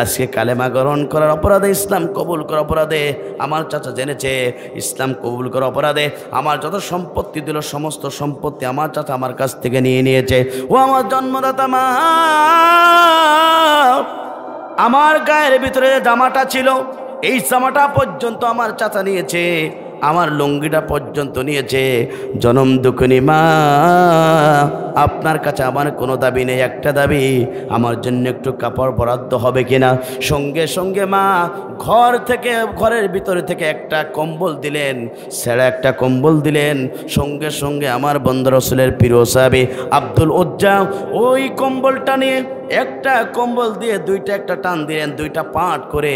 Speaker 1: আজকে কালেমা গ্রহণ করার অপরাধে ইসলাম কবুল করার অপরাধে আমার চাচা জেনেছে ইসলাম কবুল করার অপরাধে আমার যত সম্পত্তি দিল সমস্ত সম্পত্তি আমার চাচা আমার কাছ থেকে নিয়ে নিয়েছে ও আমার জন্মদাতা মা আমার গায়ের ভিতরে জামাটা ছিল এই জামাটা পর্যন্ত আমার চাচা নিয়েছে আমার লুঙ্গিটা পর্যন্ত নিয়েছে জনম দুঃখনি মা আপনার কাছে আমার কোনো দাবি নেই একটা দাবি আমার জন্য একটু কাপড় বরাদ্দ হবে কিনা সঙ্গে সঙ্গে মা ঘর থেকে ঘরের ভিতরে থেকে একটা কম্বল দিলেন সেরা একটা কম্বল দিলেন সঙ্গে সঙ্গে আমার বন্দর রসুলের প্রিয় সাহেবে আব্দুল উজ্জা ওই কম্বলটা নিয়ে একটা কম্বল দিয়ে দুইটা একটা টান দিলেন দুইটা পাট করে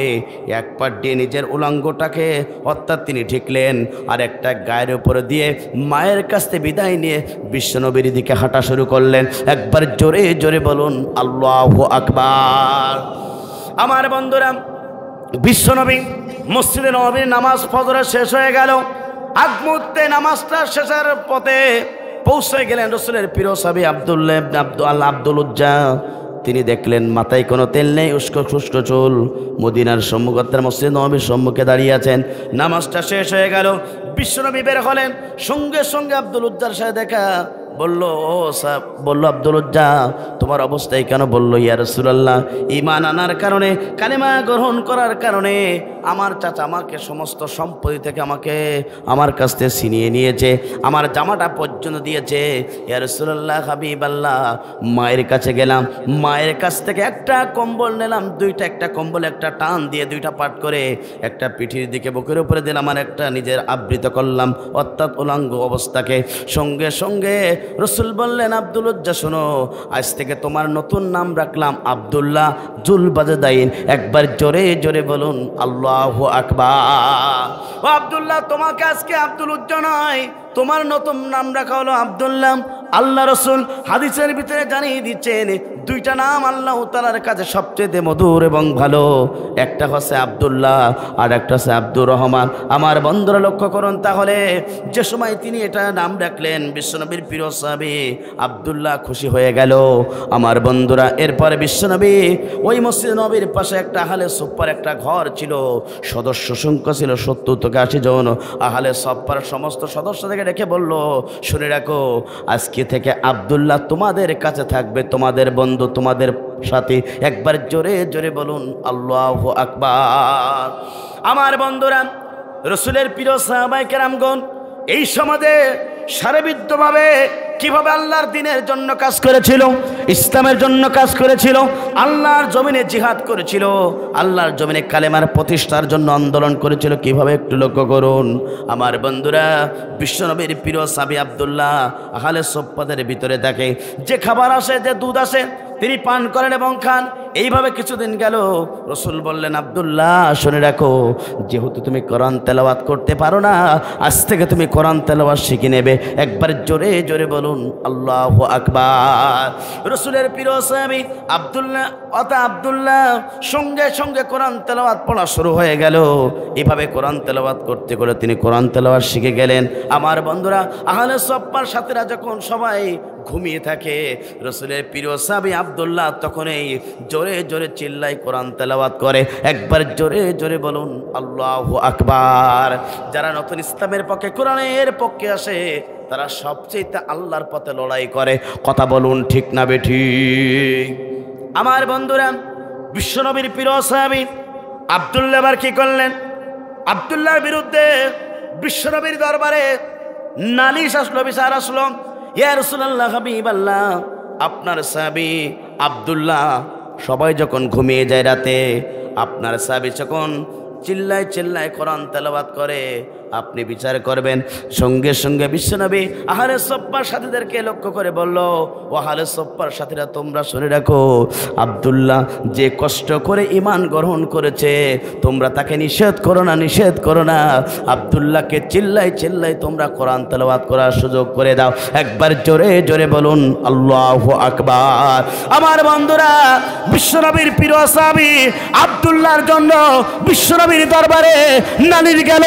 Speaker 1: এক পাট দিয়ে নিজের উলঙ্গটাকে অর্থাৎ তিনি ঠেকলেন আর একটা গায়ের উপরে দিয়ে মায়ের কাছ থেকে বিদায় নিয়ে বিশ্বনবীর দিকে হাঁটা শুরু করলেন একবার জোরে জোরে বলুন আল্লাহ আকবার আমার বন্ধুরা বিশ্বনবী মসজিদে নবীর নামাজ ফজরে শেষ হয়ে গেল আগ মুহূর্তে নামাজটা শেষের পথে পৌঁছে গেলেন রসুলের পিরো সাবি আবদুল্লাহ আব্দুল আব্দুল উজ্জা তিনি দেখলেন মাথায় কোনো তেল নেই উস্ক শুষ্ক চুল মদিনার সম্মুখতার মসজিদ নবীর সম্মুখে দাঁড়িয়ে আছেন নামাজটা শেষ হয়ে গেল বিশ্বনবী বের হলেন সঙ্গে সঙ্গে আব্দুল উদ্দার সাহেব দেখা বলল ও সাহ বলল আব্দুলজ্জা তোমার অবস্থায় কেন বলল ইয়া রসুলাল্লাহ ইমান আনার কারণে কালিমা গ্রহণ করার কারণে আমার চাচা আমাকে সমস্ত সম্পত্তি থেকে আমাকে আমার কাছ থেকে ছিনিয়ে নিয়েছে আমার জামাটা পর্যন্ত দিয়েছে ইয়া রসুলাল্লাহ হাবিব আল্লাহ মায়ের কাছে গেলাম মায়ের কাছ থেকে একটা কম্বল নিলাম দুইটা একটা কম্বল একটা টান দিয়ে দুইটা পাট করে একটা পিঠির দিকে বুকের উপরে দিলাম আর একটা নিজের আবৃত করলাম অর্থাৎ উলাঙ্গ অবস্থাকে সঙ্গে সঙ্গে রসুল বললেন আব্দুল উজ্জা শোনো আজ থেকে তোমার নতুন নাম রাখলাম আবদুল্লাহ জুল একবার জোরে জোরে বলুন আল্লাহ আকবা ও আবদুল্লাহ তোমাকে আজকে আব্দুল উজ্জা নয় তোমার নতুন নাম রাখা হলো আবদুল্লাহ আল্লাহ রসুল হাদিসের ভিতরে জানিয়ে দিচ্ছেন দুইটা নাম আল্লাহ তালার কাছে সবচেয়ে মধুর এবং ভালো একটা হচ্ছে আবদুল্লাহ আর একটা হচ্ছে আব্দুর রহমান আমার বন্ধুরা লক্ষ্য করুন তাহলে যে সময় তিনি এটা নাম রাখলেন বিশ্বনবীর প্রিয় সাহাবি আবদুল্লাহ খুশি হয়ে গেল আমার বন্ধুরা এরপরে বিশ্বনবী ওই মসজিদ নবীর পাশে একটা আহালে সোপ্পার একটা ঘর ছিল সদস্য সংখ্যা ছিল সত্তর থেকে আশি জন আহালে সপ্পার সমস্ত সদস্য থেকে রেখে বলল শুনে রাখো আজকে থেকে আবদুল্লাহ তোমাদের কাছে থাকবে তোমাদের বন্ধু তোমাদের সাথে একবার জোরে জোরে বলুন আল্লাহ আকবার আমার বন্ধুরা রসুলের প্রিয় সাহাবাই কেরামগণ এই সমাজে সারবিদ্যভাবে কিভাবে আল্লাহর দিনের জন্য কাজ করেছিল ইসলামের জন্য কাজ করেছিল আল্লাহর জমিনে জিহাদ করেছিল আল্লাহর জমিনে কালেমার প্রতিষ্ঠার জন্য আন্দোলন করেছিল কিভাবে একটু লক্ষ্য করুন আমার বন্ধুরা বিশ্বনবীর প্রিয় সাবি আবদুল্লাহ আহালে সোপ্পাদের ভিতরে দেখে যে খাবার আসে যে দুধ আসে তিনি পান করেন এবং খান এইভাবে কিছুদিন গেল রসুল বললেন আবদুল্লাহ শুনে রাখো যেহেতু তুমি কোরআন তেলাওয়াত করতে পারো না আজ থেকে তুমি কোরআন তেলাবাদ শিখে নেবে একবার জোরে জোরে বলুন আল্লাহ আকবার রসুলের প্রিয় সাহাবি আবদুল্লাহ অত আবদুল্লাহ সঙ্গে সঙ্গে কোরআন তেলাওয়াত পড়া শুরু হয়ে গেল এভাবে কোরআন তেলাওয়াত করতে করে তিনি কোরআন তেলাবাদ শিখে গেলেন আমার বন্ধুরা আহলে সব্বার সাথীরা যখন সবাই ঘুমিয়ে থাকে রসুলের প্রিয় সাবি আবদুল্লাহ তখনই জোরে জোরে চিল্লাই কোরআন তেলাবাদ করে একবার জোরে জোরে বলুন আল্লাহ আকবার যারা নতুন ইসলামের পক্ষে কোরআনের পক্ষে আসে তারা সবচেয়ে আল্লাহর পথে লড়াই করে কথা বলুন ঠিক না বেঠি আমার বন্ধুরা বিশ্বনবীর প্রিয় সাবি আবদুল্লাহ আবার কি করলেন আবদুল্লাহর বিরুদ্ধে বিশ্বনবীর দরবারে নালিশ আসলো বিচার আসলো আপনার সাবি আবদুল্লাহ সবাই যখন ঘুমিয়ে যায় রাতে আপনার সাবি যখন চিল্লায় চিল্লায় কোরআন তেলাবাদ করে আপনি বিচার করবেন সঙ্গে সঙ্গে বিশ্বনবী আহারে সব্বার সাথীদেরকে লক্ষ্য করে বলল ও আহারে সব্বার সাথীরা তোমরা শুনে রাখো আবদুল্লাহ যে কষ্ট করে ইমান গ্রহণ করেছে তোমরা তাকে নিষেধ করো না নিষেধ করো না আবদুল্লাহকে চিল্লাই চিল্লাই তোমরা কোরআন তেলাওয়াত করার সুযোগ করে দাও একবার জোরে জোরে বলুন আল্লাহ আকবার আমার বন্ধুরা বিশ্বনবীর প্রিয় সাবি আবদুল্লাহর জন্য বিশ্বনবীর দরবারে নানির গেল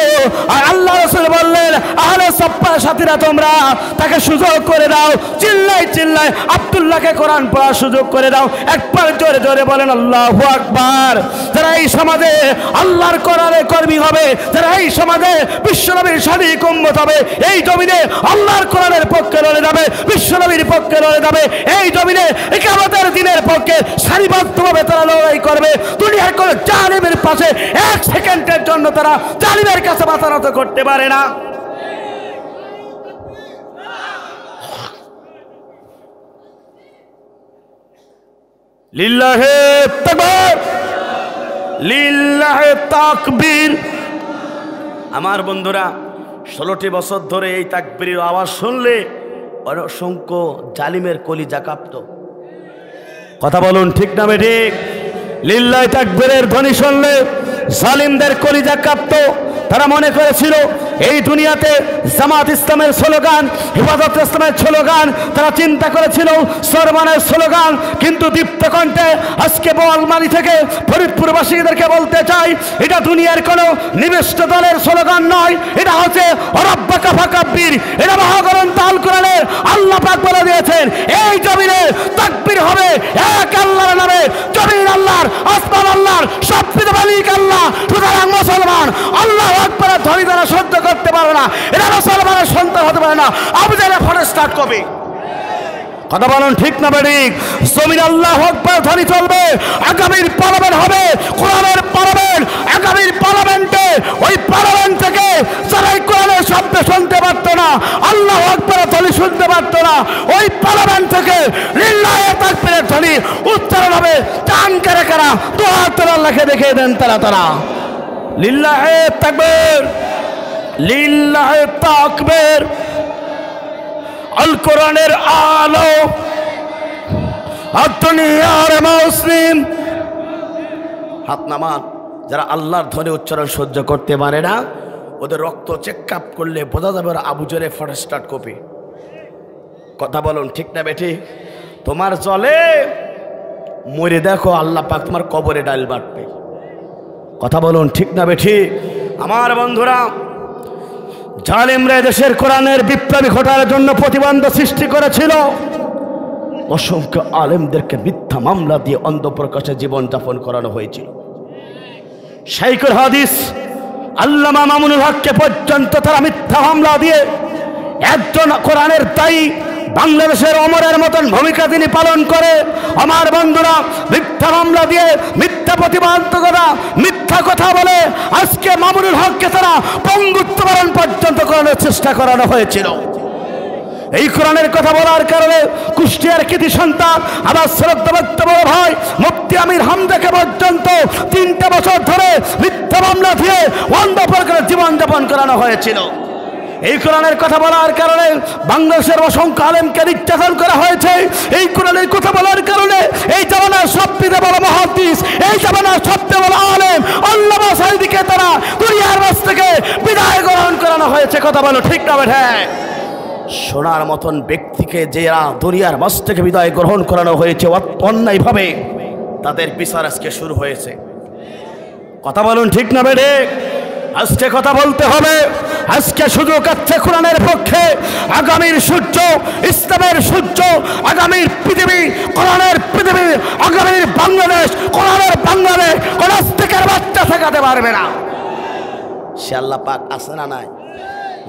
Speaker 1: আর আল্লাহ রসুল বললেন আহলে সপ্পার সাথীরা তোমরা তাকে সুযোগ করে দাও চিল্লাই চিল্লাই আবদুল্লাহকে কোরআন পড়ার সুযোগ করে দাও একবার জোরে জোরে বলেন আল্লাহ আকবার যারা এই সমাজে আল্লাহর কোরআনে কর্মী হবে যারা এই সমাজে বিশ্বনবীর শালী কুম্মত হবে এই জমিনে আল্লাহর কোরআনের পক্ষে লড়ে যাবে বিশ্বনবীর পক্ষে লড়ে যাবে এই জমিনে একামতের দিনের পক্ষে সারিবদ্ধভাবে তারা লড়াই করবে দুনিয়ার কোনো জালিমের পাশে এক সেকেন্ডের জন্য তারা জালিমের কাছে মাথা নত করবে করতে পারে না লিল্লাহে তাকবীর লিল্লাহে তাকবীর আমার বন্ধুরা ষোলোটি বছর ধরে এই তাকবীরের আওয়াজ শুনলে অসংখ্য জালিমের কলি জাকাপ্ত কথা বলুন ঠিক না ঠিক লিল্লাহ তাকবীরের ধ্বনি শুনলে জালিমদের কলিজা কাঁপত তারা মনে করেছিল এই দুনিয়াতে জামাত ইসলামের স্লোগান হেফাজত ইসলামের স্লোগান তারা চিন্তা করেছিল সরমানের স্লোগান কিন্তু দীপ্তকণ্ঠে আজকে বলমানি থেকে ফরিদপুরবাসীদেরকে বলতে চাই এটা দুনিয়ার কোনো নিবিষ্ট দলের স্লোগান নয় এটা হচ্ছে অরব্বাকা ফাকাব্বির এটা মহাগরণ তাল কোরআনের আল্লাহ পাক বলে দিয়েছেন এই জমিনে তাকবির হবে এক আল্লাহর নামে জমিন আল্লাহর আসমান আল্লাহর সব মালিক আল্লাহ না সুতরাং মুসলমান আল্লাহ একবারে ধরে দ্বারা সহ্য করতে পারবে না এরা মুসলমানের সন্তান হতে পারে না আবু জাহেলের স্টার্ট কবে কথা বলুন ঠিক না বেডিক জমির আল্লাহ আকবর ধ্বনি চলবে আগামীর পার্লামেন্ট হবে কোরআনের পার্লামেন্ট আগামীর পার্লামেন্টে ওই পার্লামেন্ট থেকে যারা কোরআনের শব্দ শুনতে পারত না আল্লাহ আকবরের ধ্বনি শুনতে পারত না ওই পার্লামেন্ট থেকে তাকবীরের ধ্বনি উচ্চারণ হবে টান কেরা কারা তো হাত লেখে দেখিয়ে দেন তারা তারা লিল্লাহে তাকবীর লিল্লাহে তাকবীর আল কোরআনের আলো আর মুসলিম হাত নামান যারা আল্লাহর ধরে উচ্চারণ সহ্য করতে পারে না ওদের রক্ত চেক আপ করলে বোঝা যাবে ওরা আবুজরে ফরেস্টার কপি কথা বলুন ঠিক না বেটি তোমার জলে মরে দেখো আল্লাহ পাক তোমার কবরে ডাল বাটবে কথা বলুন ঠিক না বেঠি আমার বন্ধুরা জালিমরা দেশের কোরআনের বিপ্লবী ঘটার জন্য প্রতিবন্ধ সৃষ্টি করেছিল অসংখ্য আলেমদেরকে মিথ্যা মামলা দিয়ে অন্ধপ্রকাশে যাপন করানো হয়েছিল শাইকুল হাদিস আল্লামা মামুনুল হককে পর্যন্ত তারা মিথ্যা মামলা দিয়ে একজন কোরআনের দায়ী বাংলাদেশের অমরের মতন ভূমিকা তিনি পালন করে আমার বন্ধুরা মিথ্যা মামলা দিয়ে মিথ্যা প্রতিবান্তকতা মিথ্যা কথা বলে আজকে মামুনুল হককে তারা পঙ্গুত্ব পর্যন্ত করানোর চেষ্টা করানো হয়েছিল এই কোরআনের কথা বলার কারণে কুষ্টিয়ার কৃতি সন্তান আমার শ্রদ্ধা বক্তব্য ভাই মুক্তি আমির হামদাকে পর্যন্ত তিনটা বছর ধরে মিথ্যা মামলা দিয়ে অন্ধ জীবন জীবনযাপন করানো হয়েছিল এই কোরআনের কথা বলার কারণে বাংলাদেশের অসংখ্য আলেমকে নির্যাতন করা হয়েছে এই কোরআনের কথা বলার কারণে এই জামানার সবচেয়ে বড় মহাদিস এই জামানার সবচেয়ে বড় আলেম অল্লামা সাইদিকে তারা দুনিয়ার রাজ থেকে বিদায় গ্রহণ করানো হয়েছে কথা বলো ঠিক না হ্যাঁ সোনার মতন ব্যক্তিকে যে দুনিয়ার মাস থেকে বিদায় গ্রহণ করানো হয়েছে অন্যায়ভাবে তাদের বিচার আজকে শুরু হয়েছে কথা বলুন ঠিক না বেড়ে আজকে কথা বলতে হবে আজকে শুধু আছে কোরআনের পক্ষে আগামীর সূর্য ইসলামের সূর্য আগামীর পৃথিবী কোরআনের পৃথিবী আগামীর বাংলাদেশ কোরআনের বাংলাদেশ কোনাস্তিকের বাচ্চা শেখাতে পারবে না সে আল্লাহ পাক আসে না নাই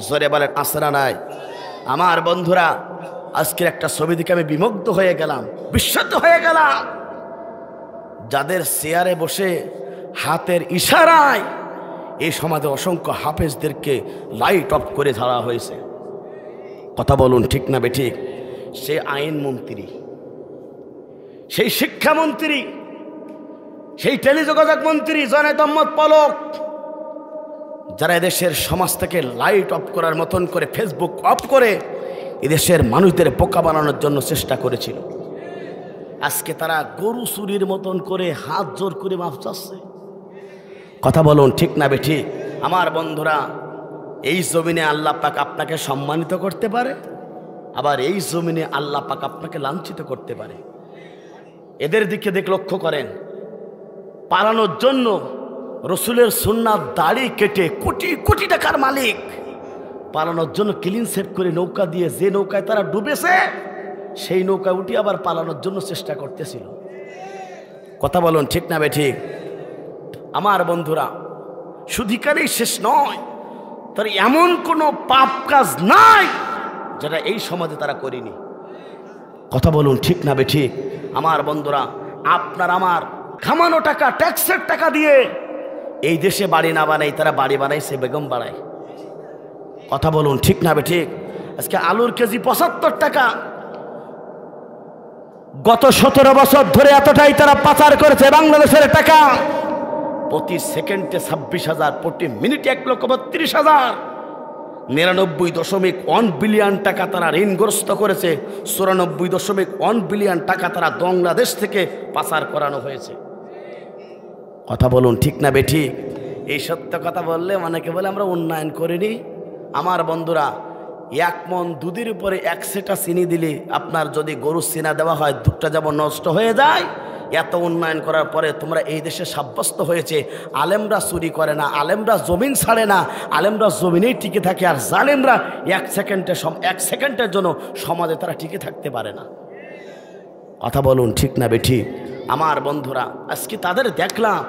Speaker 1: জোরে বলেন আসে না নাই আমার বন্ধুরা আজকের একটা ছবি দেখে আমি বিমুগ্ধ হয়ে গেলাম বিস্মিত হয়ে গেলাম যাদের চেয়ারে বসে হাতের ইশারায় এ সমাজে অসংখ্য হাফেজদেরকে লাইট অফ করে ধরা হয়েছে কথা বলুন ঠিক না বেঠিক সে আইন মন্ত্রী সেই শিক্ষামন্ত্রী সেই টেলিযোগাযোগ মন্ত্রী জনায়ত আহমদ পলক যারা এদেশের সমাজ থেকে লাইট অফ করার মতন করে ফেসবুক অফ করে এদেশের মানুষদের পোকা বানানোর জন্য চেষ্টা করেছিল আজকে তারা গরু চুরির মতন করে হাত জোর করে মাফ চাচ্ছে কথা বলুন ঠিক না বেঠি আমার বন্ধুরা এই জমিনে আল্লাহ পাক আপনাকে সম্মানিত করতে পারে আবার এই জমিনে আল্লাহ পাক আপনাকে লাঞ্ছিত করতে পারে এদের দিকে দিক লক্ষ্য করেন পালানোর জন্য রসুলের সুন্নার দাড়ি কেটে কোটি কোটি টাকার মালিক পালানোর জন্য ক্লিন সেভ করে নৌকা দিয়ে যে নৌকায় তারা ডুবেছে সেই নৌকা উঠি আবার পালানোর জন্য চেষ্টা করতেছিল কথা বলুন ঠিক না বে ঠিক আমার বন্ধুরা সুধিকারেই শেষ নয় তার এমন কোনো পাপ কাজ নাই যেটা এই সমাজে তারা করিনি কথা বলুন ঠিক না বে ঠিক আমার বন্ধুরা আপনার আমার খামানো টাকা ট্যাক্সের টাকা দিয়ে এই দেশে বাড়ি না বানাই তারা বাড়ি সে বেগম বাড়ায় কথা বলুন ঠিক না বে ঠিক আজকে আলুর কেজি পঁচাত্তর টাকা গত সতেরো বছর ধরে এতটাই তারা পাচার করেছে বাংলাদেশের টাকা প্রতি সেকেন্ডে ছাব্বিশ হাজার প্রতি মিনিটে এক লক্ষ বত্রিশ হাজার নিরানব্বই দশমিক ওয়ান বিলিয়ন টাকা তারা ঋণগ্রস্ত করেছে চুরানব্বই দশমিক ওয়ান বিলিয়ন টাকা তারা বাংলাদেশ থেকে পাচার করানো হয়েছে কথা বলুন ঠিক না বেঠি এই সত্য কথা বললে অনেকে বলে আমরা উন্নয়ন করিনি আমার বন্ধুরা এক মন দুধের উপরে এক সেটা চিনি দিলে আপনার যদি গরু চিনা দেওয়া হয় দুধটা যেমন নষ্ট হয়ে যায় এত উন্নয়ন করার পরে তোমরা এই দেশে সাব্যস্ত হয়েছে আলেমরা চুরি করে না আলেমরা জমিন ছাড়ে না আলেমরা জমিনেই টিকে থাকে আর জালেমরা এক সেকেন্ডে এক সেকেন্ডের জন্য সমাজে তারা টিকে থাকতে পারে না কথা বলুন ঠিক না বেঠি আমার বন্ধুরা আজকে তাদের দেখলাম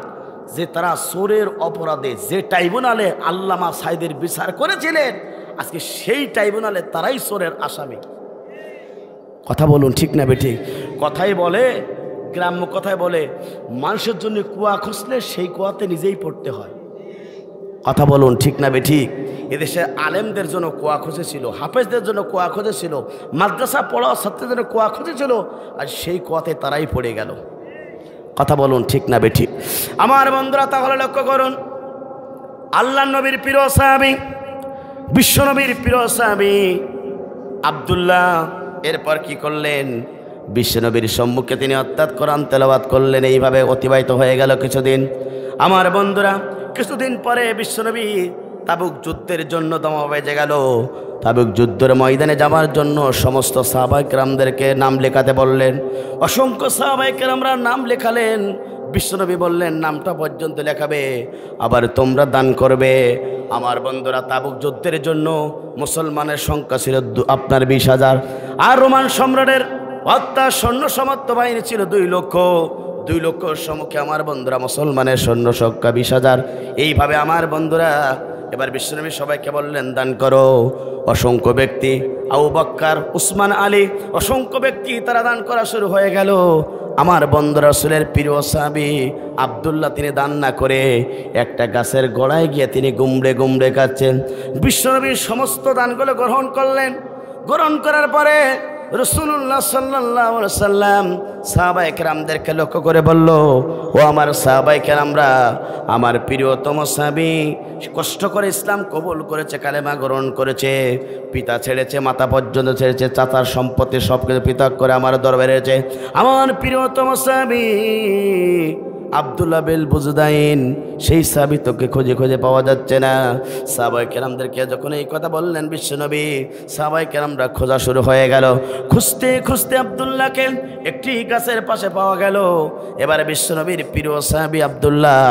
Speaker 1: যে তারা সোরের অপরাধে যে ট্রাইব্যুনালে আল্লামা সাইদের বিচার করেছিলেন আজকে সেই ট্রাইব্যুনালে তারাই সোরের আসামি কথা বলুন ঠিক না বেঠি কথাই বলে গ্রাম্য কথায় বলে মানুষের জন্য কুয়া খুঁজলে সেই কুয়াতে নিজেই পড়তে হয় কথা বলুন ঠিক না ঠিক এদেশে আলেমদের জন্য কুয়া খুঁজেছিল হাফেজদের জন্য কুয়া খুঁজেছিল মাদ্রাসা পড়া সত্যের জন্য কুয়া খুঁজেছিল আর সেই কুয়াতে তারাই পড়ে গেল কথা বলুন ঠিক না ঠিক আমার বন্ধুরা তাহলে লক্ষ্য করুন আল্লাহ নবীর প্রিয় সাহাবি বিশ্বনবীর প্রিয় সাহাবি আবদুল্লাহ এরপর কি করলেন বিশ্বনবীর সম্মুখে তিনি অর্থাৎ কোরআন তেলাবাদ করলেন এইভাবে অতিবাহিত হয়ে গেল কিছুদিন আমার বন্ধুরা কিছুদিন পরে বিশ্বনবী তাবুক যুদ্ধের জন্য দমা বেজে গেল তাবুক যুদ্ধের ময়দানে যাওয়ার জন্য সমস্ত সাহাবাইকরামদেরকে নাম লেখাতে বললেন অসংখ্য সাহাবাইকরামরা নাম লেখালেন বিশ্বনবী বললেন নামটা পর্যন্ত লেখাবে আবার তোমরা দান করবে আমার বন্ধুরা তাবুক যুদ্ধের জন্য মুসলমানের সংখ্যা ছিল আপনার বিশ হাজার আর রোমান সম্রাটের হত্যা সৈন্য সমাপ্ত বাহিনী ছিল দুই লক্ষ দুই লক্ষ সম্মুখে আমার বন্ধুরা মুসলমানের সৈন্য সংখ্যা বিশ হাজার এইভাবে আমার বন্ধুরা এবার বিশ্বনবী সবাইকে বললেন দান করো অসংখ্য ব্যক্তি আউ বক্কার উসমান আলী অসংখ্য ব্যক্তি তারা দান করা শুরু হয়ে গেল আমার বন্ধুরা রাসুলের প্রিয় সাবি আবদুল্লাহ তিনি দান না করে একটা গাছের গোড়ায় গিয়ে তিনি গুমড়ে গুমড়ে খাচ্ছেন বিশ্বনবীর সমস্ত দানগুলো গ্রহণ করলেন গ্রহণ করার পরে রসুল্লাহ সাল্লাহ সাল্লাম সাহাবা কেরামদেরকে লক্ষ্য করে বলল ও আমার সাহাবা কেরামরা আমার প্রিয়তম স্বামী কষ্ট করে ইসলাম কবুল করেছে কালেমা গ্রহণ করেছে পিতা ছেড়েছে মাতা পর্যন্ত ছেড়েছে চাচার সম্পত্তি সব কিছু পৃথক করে আমার দরবারে আমার প্রিয়তম স্বামী আবদুল্লা বেল বুজুদাইন সেই সাবি তোকে খুঁজে খুঁজে পাওয়া যাচ্ছে না সাবাই কেরামদেরকে যখন এই কথা বললেন বিশ্বনবী সাবাই কেরামরা খোঁজা শুরু হয়ে গেল খুঁজতে খুঁজতে আবদুল্লাকে একটি গাছের পাশে পাওয়া গেল এবারে বিশ্বনবীর প্রিয় সাহাবি আবদুল্লাহ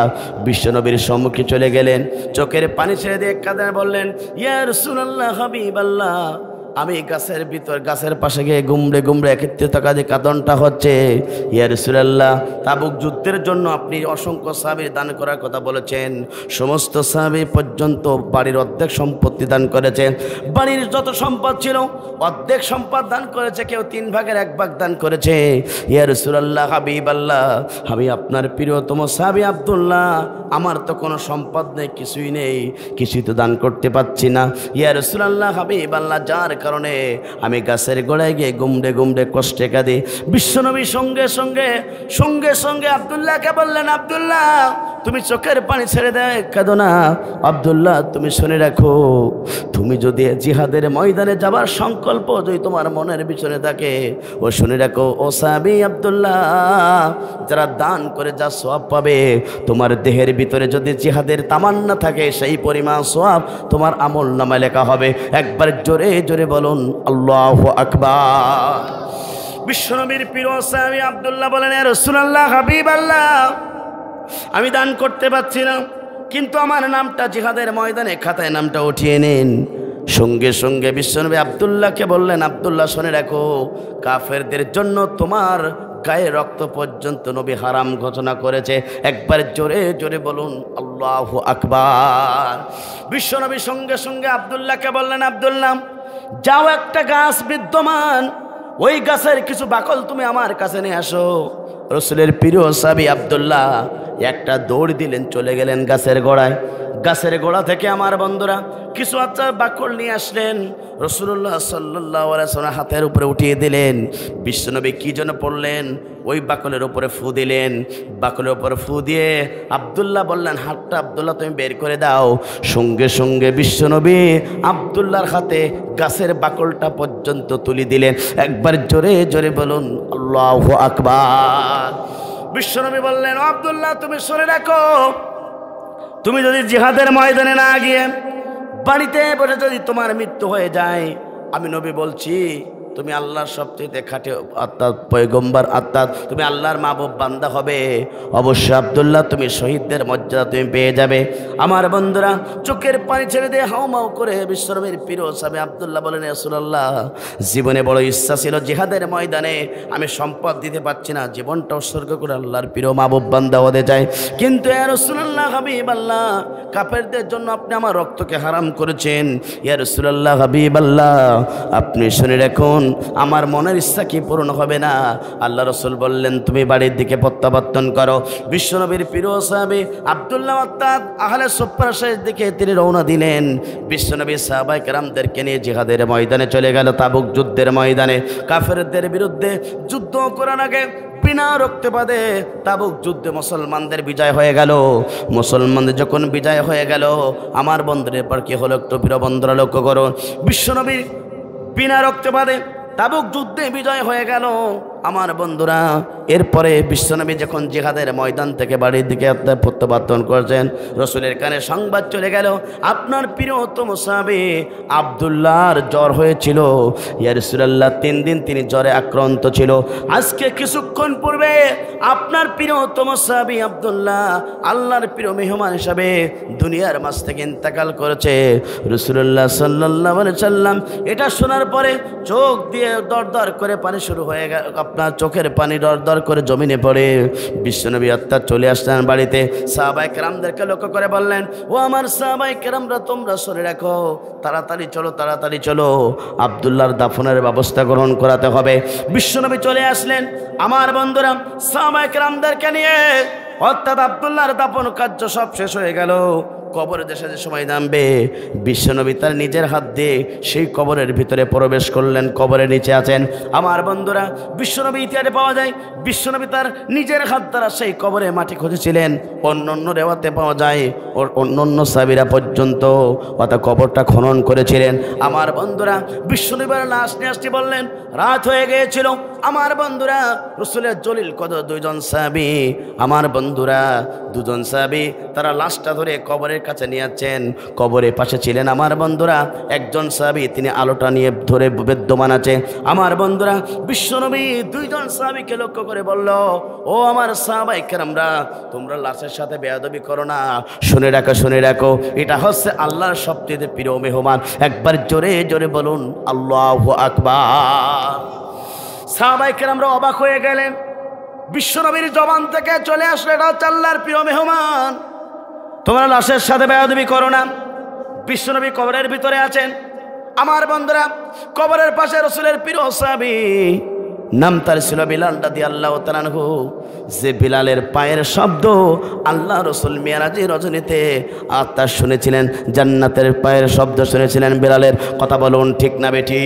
Speaker 1: বিশ্বনবীর সম্মুখে চলে গেলেন চোখের পানি ছেড়ে দিয়ে কাদা বললেন ইয়ার সুনাল্লাহ হাবিব আল্লাহ আমি গাছের ভিতর গাছের পাশে গিয়ে গুমড়ে গুমড়ে থাকা যে কাদনটা হচ্ছে ইয়ার সুরাল্লাহ তাবুক যুদ্ধের জন্য আপনি অসংখ্য সাহাবি দান করার কথা বলেছেন সমস্ত সাহাবি পর্যন্ত বাড়ির অর্ধেক সম্পত্তি দান করেছেন বাড়ির যত সম্পদ ছিল অর্ধেক সম্পদ দান করেছে কেউ তিন ভাগের এক ভাগ দান করেছে ইয়ার সুরাল্লাহ হাবিব আল্লাহ আমি আপনার প্রিয়তম সাহাবি আবদুল্লাহ আমার তো কোনো সম্পদ নেই কিছুই নেই কিছুই তো দান করতে পারছি না ইয়ার সুরাল্লাহ হাবিব আল্লাহ যার কারণে আমি গাছের গোড়ায় গিয়ে গুমড়ে গুমড়ে কষ্টে কাঁদি বিশ্বনবী সঙ্গে সঙ্গে সঙ্গে সঙ্গে আবদুল্লাহকে বললেন আবদুল্লাহ তুমি চোখের পানি ছেড়ে দেয় কাঁদো না আবদুল্লাহ তুমি শুনে রাখো তুমি যদি জিহাদের ময়দানে যাবার সংকল্প যদি তোমার মনের পিছনে থাকে ও শুনে রাখো ও সাবি আবদুল্লাহ যারা দান করে যা সোয়াব পাবে তোমার দেহের ভিতরে যদি জিহাদের তামান্না থাকে সেই পরিমাণ সোয়াব তোমার আমল নামায় লেখা হবে একবার জোরে জোরে বলুন আল্লাহ আকবার বিশ্বনবীর প্রিয় আবদুল্লাহ বলেন রসুল্লাহ হাবিব আল্লাহ আমি দান করতে পারছি না কিন্তু আমার নামটা জিহাদের ময়দানে খাতায় নামটা উঠিয়ে নিন সঙ্গে সঙ্গে বিশ্বনবী আবদুল্লাহকে বললেন আবদুল্লাহ শোনে রাখো কাফেরদের জন্য তোমার গায়ে রক্ত পর্যন্ত নবী হারাম ঘোষণা করেছে একবার জোরে জোরে বলুন আল্লাহ আকবার বিশ্বনবী সঙ্গে সঙ্গে আবদুল্লাহকে বললেন আবদুল্লাহ যাও একটা গাছ বিদ্যমান ওই গাছের কিছু বাকল তুমি আমার কাছে নিয়ে আসো রসুলের প্রিয় সাবি আবদুল্লাহ একটা দৌড় দিলেন চলে গেলেন গাছের গোড়ায় গাছের গোড়া থেকে আমার বন্ধুরা কিছু আচ্ছা বাকল নিয়ে আসলেন রসুল্লাহ সাল্লাহ হাতের উপরে উঠিয়ে দিলেন বিশ্বনবী কী যেন পড়লেন ওই বাকলের উপরে ফু দিলেন বাকলের উপরে ফু দিয়ে আবদুল্লাহ বললেন হাতটা আবদুল্লাহ তুমি বের করে দাও সঙ্গে সঙ্গে বিশ্বনবী আবদুল্লার হাতে গাছের বাকলটা পর্যন্ত তুলি দিলেন একবার জোরে জোরে বলুন আল্লাহ আকবার বিশ্বনবী বললেন আবদুল্লাহ তুমি শুনে রাখো তুমি যদি জিহাদের ময়দানে না গিয়ে বাড়িতে বসে যদি তোমার মৃত্যু হয়ে যায় আমি নবী বলছি তুমি আল্লাহর সবচেয়ে খাটে আত্মা পয়গম্বর আত্মা তুমি আল্লাহর মাহবুব বান্দা হবে অবশ্য আবদুল্লাহ তুমি শহীদদের মর্যাদা তুমি পেয়ে যাবে আমার বন্ধুরা চোখের পানি ছেড়ে দিয়ে হাও মাও করে বিশ্বরমের প্রিয় সাবে আবদুল্লাহ বলেন রসুল্লাহ জীবনে বড় ইচ্ছা ছিল জেহাদের ময়দানে আমি সম্পদ দিতে পারছি না জীবনটা উৎসর্গ করে আল্লাহর প্রিয় মাহবুব বান্দা হতে যায় কিন্তু এ রসুল্লাহ হাবিব আল্লাহ কাপেরদের জন্য আপনি আমার রক্তকে হারাম করেছেন ইয়া রসুল্লাহ হাবিব আল্লাহ আপনি শুনে রাখুন আমার মনের ইচ্ছা কি পূরণ হবে না আল্লাহ রসুল বললেন তুমি বাড়ির দিকে প্রত্যাবর্তন করো বিশ্বনবীর পিরো সাহাবি আবদুল্লাহ আত্মাদ আহলে সোপ্পাশের দিকে তিনি রওনা দিলেন বিশ্বনবী সাহাবাই কেরামদেরকে নিয়ে জিহাদের ময়দানে চলে গেল তাবুক যুদ্ধের ময়দানে কাফেরদের বিরুদ্ধে যুদ্ধ করার আগে বিনা রক্তপাতে তাবুক যুদ্ধে মুসলমানদের বিজয় হয়ে গেল মুসলমানদের যখন বিজয় হয়ে গেল আমার বন্ধুদের পর কি হলো একটু বীরবন্ধুরা লক্ষ্য করো বিশ্বনবীর বিনা রক্তপাতে তাবুক যুদ্ধে বিজয় হয়ে গেল আমার বন্ধুরা এরপরে বিশ্বনবী যখন জেহাদের ময়দান থেকে বাড়ির দিকে আপনার প্রত্যাবর্তন করছেন রসুলের কানে সংবাদ চলে গেল আপনার প্রিয়তম সাবে আবদুল্লাহর জ্বর হয়েছিল ইয়ারসুল্লাহ তিন দিন তিনি জ্বরে আক্রান্ত ছিল আজকে কিছুক্ষণ পূর্বে আপনার প্রিয়তম সাবি আবদুল্লাহ আল্লাহর প্রিয় মেহমান হিসাবে দুনিয়ার মাস থেকে ইন্তেকাল করেছে রসুল্লাহ সাল্লাহ সাল্লাম এটা শোনার পরে চোখ দিয়ে দরদর করে পানি শুরু হয়ে গেল আপনার চোখের পানি ডর দর করে জমিনে পড়ে বিশ্বনবী আত্মার চলে আসলেন বাড়িতে সাহাবাই কেরামদেরকে লক্ষ্য করে বললেন ও আমার সাহাবাই কেরামরা তোমরা সরে রাখো তাড়াতাড়ি চলো তাড়াতাড়ি চলো আবদুল্লার দাফনের ব্যবস্থা গ্রহণ করাতে হবে বিশ্বনবী চলে আসলেন আমার বন্ধুরা সাহাবাই কেরামদেরকে নিয়ে অর্থাৎ আবদুল্লাহর দাপন কার্য সব শেষ হয়ে গেল কবরে দেশে যে সময় নামবে বিশ্বনবী তার নিজের হাত দিয়ে সেই কবরের ভিতরে প্রবেশ করলেন কবরের নিচে আছেন আমার বন্ধুরা বিশ্বনবী ইতিহাসে পাওয়া যায় বিশ্বনবী তার নিজের হাত দ্বারা সেই কবরে মাটি খুঁজেছিলেন অন্য অন্য রেওয়াতে পাওয়া যায় ওর অন্য অন্য সাবিরা পর্যন্ত অর্থাৎ কবরটা খনন করেছিলেন আমার বন্ধুরা বিশ্বনবীর লাশ নিয়ে আসতে বললেন রাত হয়ে গিয়েছিল আমার বন্ধুরা রসুলের জলিল কত দুইজন সাবি আমার বন্ধুরা দুজন সাবি তারা লাশটা ধরে কবরের কাছে নিয়েছেন কবরের পাশে ছিলেন আমার বন্ধুরা একজন সাহাবি তিনি আলোটা নিয়ে ধরে বেদ্যমান আছে আমার বন্ধুরা বিশ্বনবী দুইজন সাহাবিকে লক্ষ্য করে বলল ও আমার সাহাবাই কেরামরা তোমরা লাশের সাথে বেয়াদবি করো না শুনে রাখো শুনে রাখো এটা হচ্ছে আল্লাহর সবচেয়ে প্রিয় মেহমান একবার জোরে জোরে বলুন আল্লাহ আকবার সাহাবাইকে আমরা অবাক হয়ে গেলেন বিশ্বনবীর জবান থেকে চলে আসলে এটা হচ্ছে আল্লাহর প্রিয় মেহমান তোমরা লাশের সাথে বেয়াদবি করো না বিশ্বনবী কবরের ভিতরে আছেন আমার বন্ধুরা কবরের পাশে রসুলের প্রিয় সাবি নাম তার ছিল বিলাল দিয়ে আল্লাহ তালানহু যে বিলালের পায়ের শব্দ আল্লাহ রসুল মিয়ারাজি রজনীতে আত্মার শুনেছিলেন জান্নাতের পায়ের শব্দ শুনেছিলেন বিলালের কথা বলুন ঠিক না বেটি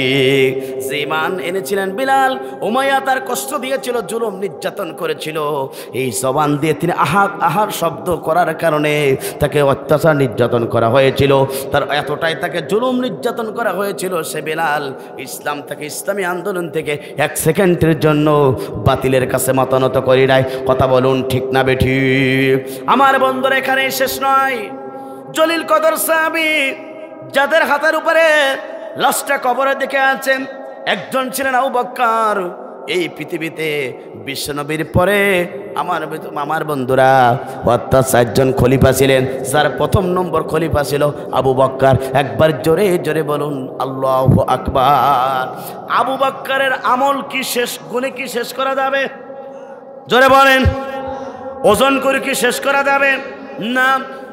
Speaker 1: যে ইমান এনেছিলেন বিলাল উমাইয়া তার কষ্ট দিয়েছিল জুলুম নির্যাতন করেছিল এই জবান দিয়ে তিনি আহার আহার শব্দ করার কারণে তাকে অত্যাচার নির্যাতন করা হয়েছিল তার এতটাই তাকে জুলুম নির্যাতন করা হয়েছিল সে বিলাল ইসলাম থেকে ইসলামী আন্দোলন থেকে এক সেকেন্ড ইভেন্টের জন্য বাতিলের কাছে মাতানত করি নাই কথা বলুন ঠিক না বেঠি আমার বন্ধুর এখানে শেষ নয় জলিল কদর সাহাবি যাদের হাতের উপরে লাশটা কবরের দিকে আছেন একজন ছিলেন আউ বক্কার এই পৃথিবীতে বিশ্বনবীর পরে আমার আমার বন্ধুরা অর্থাৎ চারজন খলিফা ছিলেন যার প্রথম নম্বর খলিফা ছিল আবু বক্কার একবার জোরে জোরে বলুন আল্লাহ আকবার আবু বাক্কারের আমল কি শেষ গুণে কি শেষ করা যাবে জোরে বলেন ওজন করে কি শেষ করা যাবে না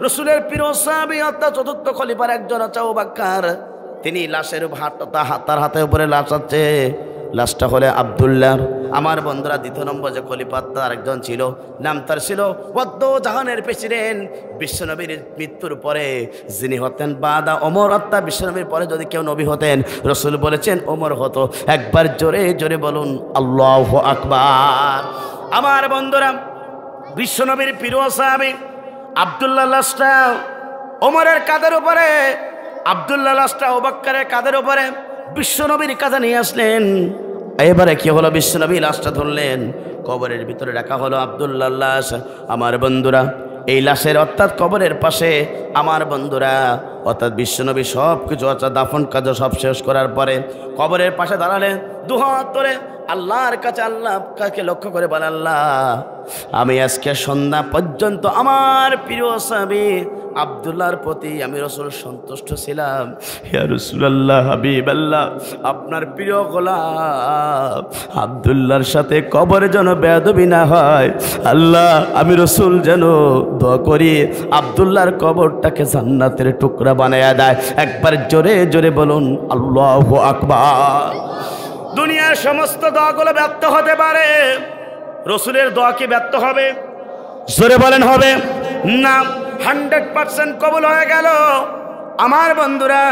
Speaker 1: রসুলের পিরোসাবি অর্থাৎ চতুর্থ খলিফার একজন আছে আবু বাক্কার তিনি লাশের হাত তার হাতের উপরে লাশ আছে লাস্টটা হলে আবদুল্লাহ আমার বন্ধুরা দ্বিতীয় নম্বর যে খলিফা আরেকজন ছিল নাম তার ছিল পদ্ম জাহানের প্রেসিডেন্ট বিশ্বনবীর মৃত্যুর পরে যিনি হতেন বাদা অমর আত্মা বিশ্বনবীর পরে যদি কেউ নবী হতেন রসুল বলেছেন অমর হতো একবার জোরে জোরে বলুন আল্লাহ আকবার আমার বন্ধুরা বিশ্বনবীর প্রিয় সাহাবি আবদুল্লাহ লাস্টা অমরের কাদের উপরে আবদুল্লাহ লাস্টা ওবাক্কারের কাদের উপরে বিশ্বনবীর কাজে নিয়ে আসলেন এবারে কি হলো বিশ্বনবী লাশটা ধরলেন কবরের ভিতরে রাখা হলো আবদুল্লাহ লাশ আমার বন্ধুরা এই লাশের অর্থাৎ কবরের পাশে আমার বন্ধুরা অর্থাৎ বিশ্বনবী সব কিছু অর্থাৎ দাফন কাজ সব শেষ করার পরে কবরের পাশে দাঁড়ালেন হাত ধরে আল্লাহর কাছে আল্লাহ কাকে লক্ষ্য করে বলে আল্লাহ আমি আজকে সন্ধ্যা পর্যন্ত আমার প্রিয় স্বামী আবদুল্লাহর প্রতি আমি রসুল সন্তুষ্ট ছিলাম ইয়া রসুল্লাহ হাবিব আল্লাহ আপনার প্রিয় গোলাপ আবদুল্লাহর সাথে কবরে যেন বেদবি না হয় আল্লাহ আমি রসুল যেন দোয়া করি আবদুল্লাহর কবরটাকে জান্নাতের টুকরা বানায়া দেয় একবার জোরে জোরে বলুন আল্লাহ আকবার দুনিয়ার সমস্ত দোয়াগুলো ব্যর্থ হতে পারে রসুলের দোয়া কি ব্যর্থ হবে জোরে বলেন হবে নাম হান্ড্রেড পার্সেন্ট কবল হয়ে গেল আমার বন্ধুরা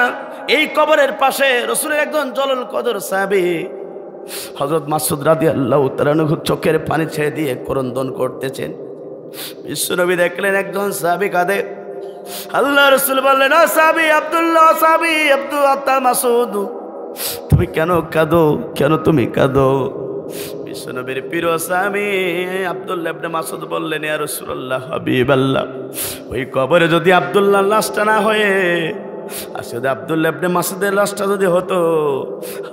Speaker 1: এই কবরের পাশে রসুলের একজন জলল কদর সাহাবি হজরত মাসুদ রাদি আল্লাহ তালানুঘ চোখের পানি ছেড়ে দিয়ে করন্দন করতেছেন বিশ্বনবী দেখলেন একজন সাহাবি কাঁদে আল্লাহ রসুল বললেন সাবি আবদুল্লাহ সাবি আব্দুল আত্মা মাসুদ তুমি কেন কাঁদো কেন তুমি কাঁদো বিশ্বনবীর প্রিয় স্বামী আব্দুল্লাহ ইবনে মাসুদ বললেন ইয়া রাসূলুল্লাহ হাবিবাল্লাহ ওই কবরে যদি আবদুল্লাহ লাশটা না হয়ে আর যদি আবদুল্লাহ মাসুদের লাশটা যদি হতো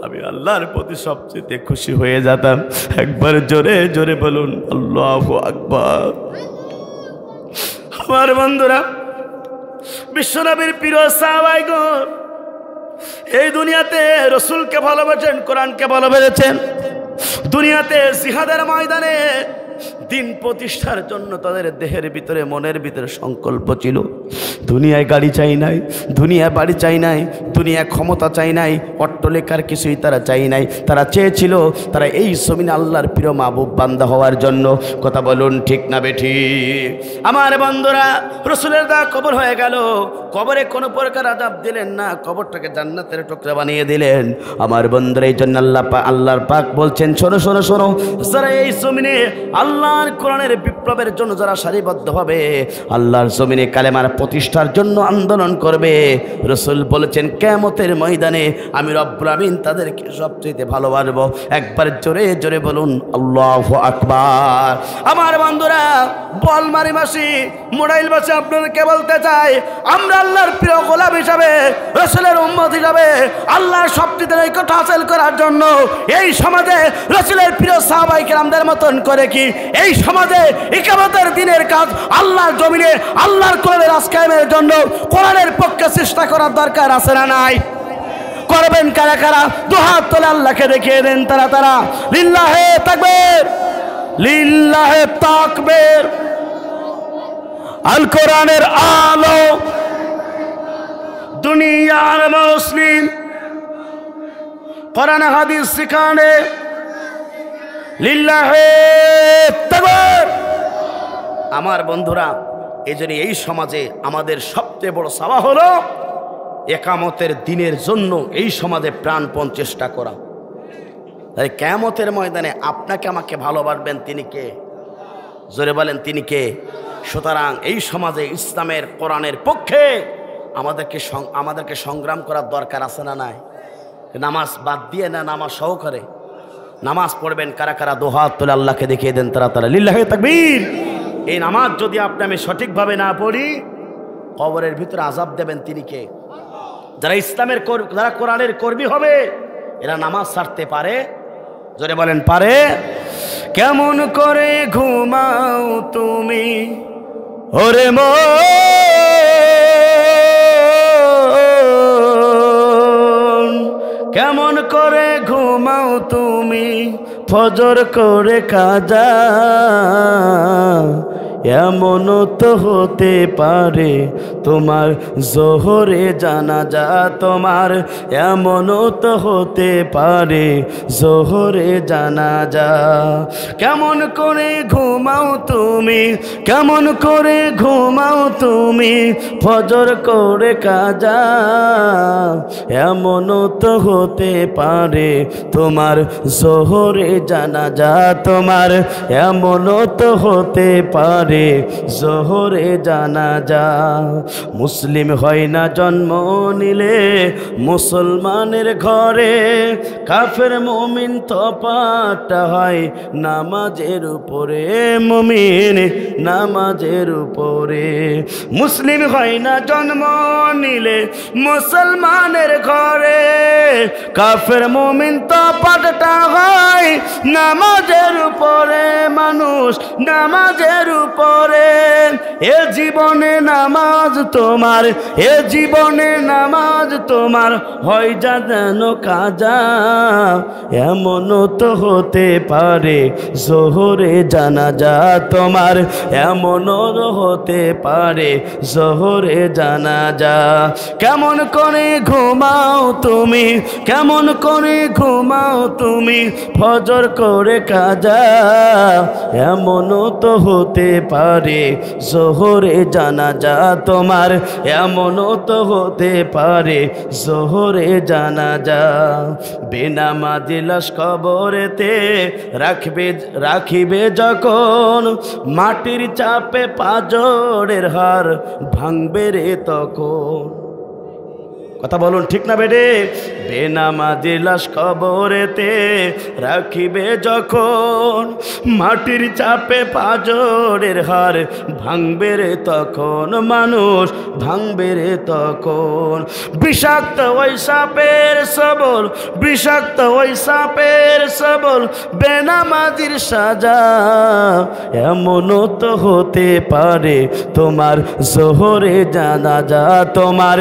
Speaker 1: আমি আল্লাহর প্রতি সবচেয়ে খুশি হয়ে যেতাম একবার জোরে জোরে বলুন আল্লাহ আকবার আমার বন্ধুরা বিশ্বনবীর প্রিয় সাহবাইগণ এই দুনিয়াতে রসুলকে ভালোবাসেন কোরআনকে ভালোবেসেছেন দুনিয়াতে জিহাদের ময়দানে দিন প্রতিষ্ঠার জন্য তাদের দেহের ভিতরে মনের ভিতরে সংকল্প ছিল দুনিয়ায় গাড়ি চাই নাই দুনিয়া বাড়ি চাই নাই দুনিয়া ক্ষমতা চাই নাই অট্টলেখার কিছুই তারা চাই নাই তারা চেয়েছিল তারা এই সমিন আল্লাহর প্রিয় মাহবুব বান্দা হওয়ার জন্য কথা বলুন ঠিক না বেঠি আমার বন্ধুরা রসুলের দা কবর হয়ে গেল কবরে কোনো প্রকার আদাব দিলেন না কবরটাকে জান্নাতের টুকরা বানিয়ে দিলেন আমার বন্ধুরা এই জন্য আল্লাহ আল্লাহর পাক বলছেন শোনো শোনো শোনো যারা এই সমিনে আল্লাহ আল্লাহর কোরআনের বিপ্লবের জন্য যারা সারিবদ্ধ হবে আল্লাহর জমিনে কালেমার প্রতিষ্ঠার জন্য আন্দোলন করবে রসুল বলেছেন কেমতের ময়দানে আমি রব্বুল আমিন তাদেরকে সবচেয়ে ভালোবাসব একবার জোরে জোরে বলুন আল্লাহ আকবার আমার বন্ধুরা বলমারি মাসি মোবাইল মাসি আপনাদেরকে বলতে চাই আমরা আল্লাহর প্রিয় গোলাপ হিসাবে রসুলের উন্মত হিসাবে আল্লাহর সবচেয়ে কথা হাসিল করার জন্য এই সমাজে রসুলের প্রিয় সাহাবাইকে আমাদের মতন করে কি এই সমাজে একামতের দিনের কাজ আল্লাহর জমিনে আল্লাহর কোরআনের আজকায়েমের জন্য কোরআনের পক্ষে চেষ্টা করার দরকার আছে না নাই করবেন কারা কারা দুহাত তোলে আল্লাহকে দেখিয়ে দেন তারা তারা লিল্লাহে তাকবের লিল্লাহে তাকবের আল কোরআনের আলো দুনিয়ার মুসলিম কোরআন হাদিস শিখানে আমার বন্ধুরা এজন্য এই সমাজে আমাদের সবচেয়ে বড় সাবা হলো একামতের দিনের জন্য এই সমাজে প্রাণপণ চেষ্টা করা তাই কেমতের ময়দানে আপনাকে আমাকে ভালোবাসবেন তিনি কে জোরে বলেন তিনি কে সুতরাং এই সমাজে ইসলামের কোরআনের পক্ষে আমাদেরকে আমাদেরকে সংগ্রাম করার দরকার আছে না নাই নামাজ বাদ দিয়ে না নামাজ সহকারে নামাজ পড়বেন কারা কারা দোহাত তোলে আল্লাহকে দেখিয়ে দেন তারা তারা লিল্লাহে তাকবীর এই নামাজ যদি আপনি আমি সঠিকভাবে না পড়ি কবরের ভিতরে আজাব দেবেন তিনি কে যারা ইসলামের যারা কোরআনের কর্মী হবে এরা নামাজ ছাড়তে পারে জোরে বলেন পারে কেমন করে ঘুমাও তুমি ওরে মো কেমন করে ঘুমাও তুমি ফজর করে কাজা এমন তো হতে পারে তোমার জোহরে জানা যা তোমার এমন তো হতে পারে জোহরে জানা যা কেমন করে ঘুমাও তুমি কেমন করে ঘুমাও তুমি ফজর করে কাজা এমন তো হতে পারে তোমার জোহরে জানা যা তোমার এমন তো হতে পারে পরে জহরে জানা যা মুসলিম হয় না জন্ম নিলে মুসলমানের ঘরে কাফের মমিন তপাটা হয় নামাজের উপরে মমিন নামাজের উপরে মুসলিম হয় না জন্ম নিলে মুসলমানের ঘরে কাফের মমিন তপাটা হয় নামাজের উপরে মানুষ নামাজের উপরে পরে এ জীবনে নামাজ তোমার এ জীবনে নামাজ তোমার হয় যা যেন কাজা এমনও তো হতে পারে জোহরে যা তোমার এমনও হতে পারে জোহরে যা কেমন করে ঘুমাও তুমি কেমন করে ঘুমাও তুমি ফজর করে কাজা এমনও তো হতে পারে জোহরে যা তোমার এমনও তো হতে পারে জোহরে জানাজা বেনামা দিলাস কবরেতে রাখবে রাখিবে যখন মাটির চাপে পাজরের হার ভাঙবে রে তখন কথা বলুন ঠিক না বেডে বেনামাজি লাশ কবরেতে রাখিবে যখন মাটির চাপে পাজরের হার ভাঙবে রে তখন মানুষ ভাঙবে রে তখন বিষাক্ত ওই সাপের সবল বিষাক্ত ওই সাপের সবল বেনামাজির সাজা এমন তো হতে পারে তোমার জোহরে জানা যা তোমার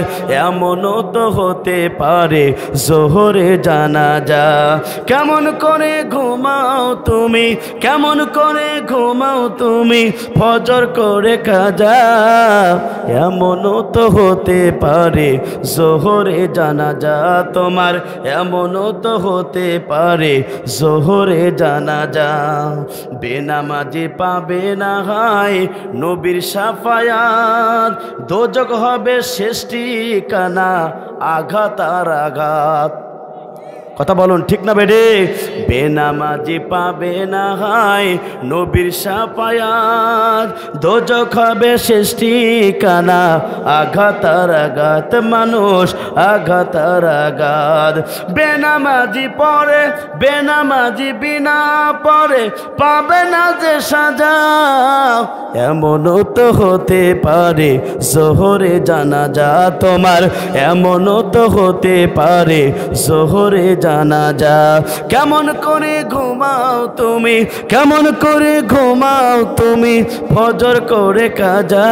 Speaker 1: এমন মতো হতে পারে জোহরে জানাজা কেমন করে ঘুমাও তুমি কেমন করে ঘুমাও তুমি ফজর করে কাজা এমনও তো হতে পারে জোহরে জানাজা তোমার এমনও তো হতে পারে জোহরে জানাজা বেনামাজি পাবে না হায় নবীর সাফায়াত দোজক হবে শেষ কানা আঘাত আর আঘাত কথা বলুন ঠিক না বেডে বেনামাজি পাবে না হায় নবীর সাপায়াত দোজ খাবে সৃষ্টি কানা আঘাত আর আঘাত মানুষ আঘাত আর আঘাত বেনামাজি পরে বেনামাজি বিনা পরে পাবে না যে সাজা এমনও তো হতে পারে জোহরে জানা যা তোমার এমনও তো হতে পারে জোহরে জানা জানা যা কেমন করে ঘুমাও তুমি কেমন করে ঘুমাও তুমি ফজর করে কাজা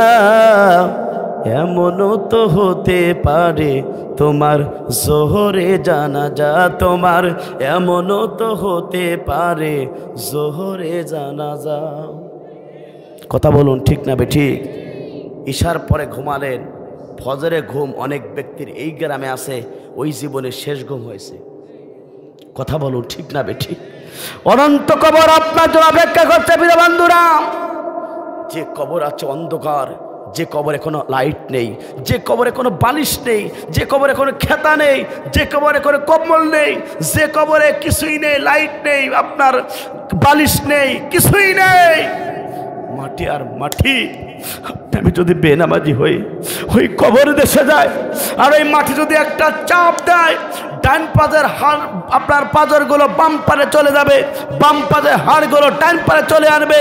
Speaker 1: এমনও তো হতে পারে তোমার জোহরে জানা যা তোমার এমনও তো হতে পারে জোহরে জানা যাও কথা বলুন ঠিক না ঠিক ঈশার পরে ঘুমালেন ফজরে ঘুম অনেক ব্যক্তির এই গ্রামে আছে ওই জীবনের শেষ ঘুম হয়েছে কথা বলো ঠিক না বেঠি অনন্ত কবর আপনার জন্য অপেক্ষা করছে বীরবান্ধুরা যে কবর আছে অন্ধকার যে কবরে কোনো লাইট নেই যে কবরে কোনো বালিশ নেই যে কবরে কোনো খেতা নেই যে কবরে কোনো কম্বল নেই যে কবরে কিছুই নেই লাইট নেই আপনার বালিশ নেই কিছুই নেই মাটি আর মাটি আমি যদি বেনামাজি হই ওই কবর দেশে যায় আর ওই মাঠে যদি একটা চাপ দেয় ডান পাজের হাড় আপনার পাজরগুলো বাম পারে চলে যাবে বাম পাজের হাড়গুলো ডান পারে চলে আনবে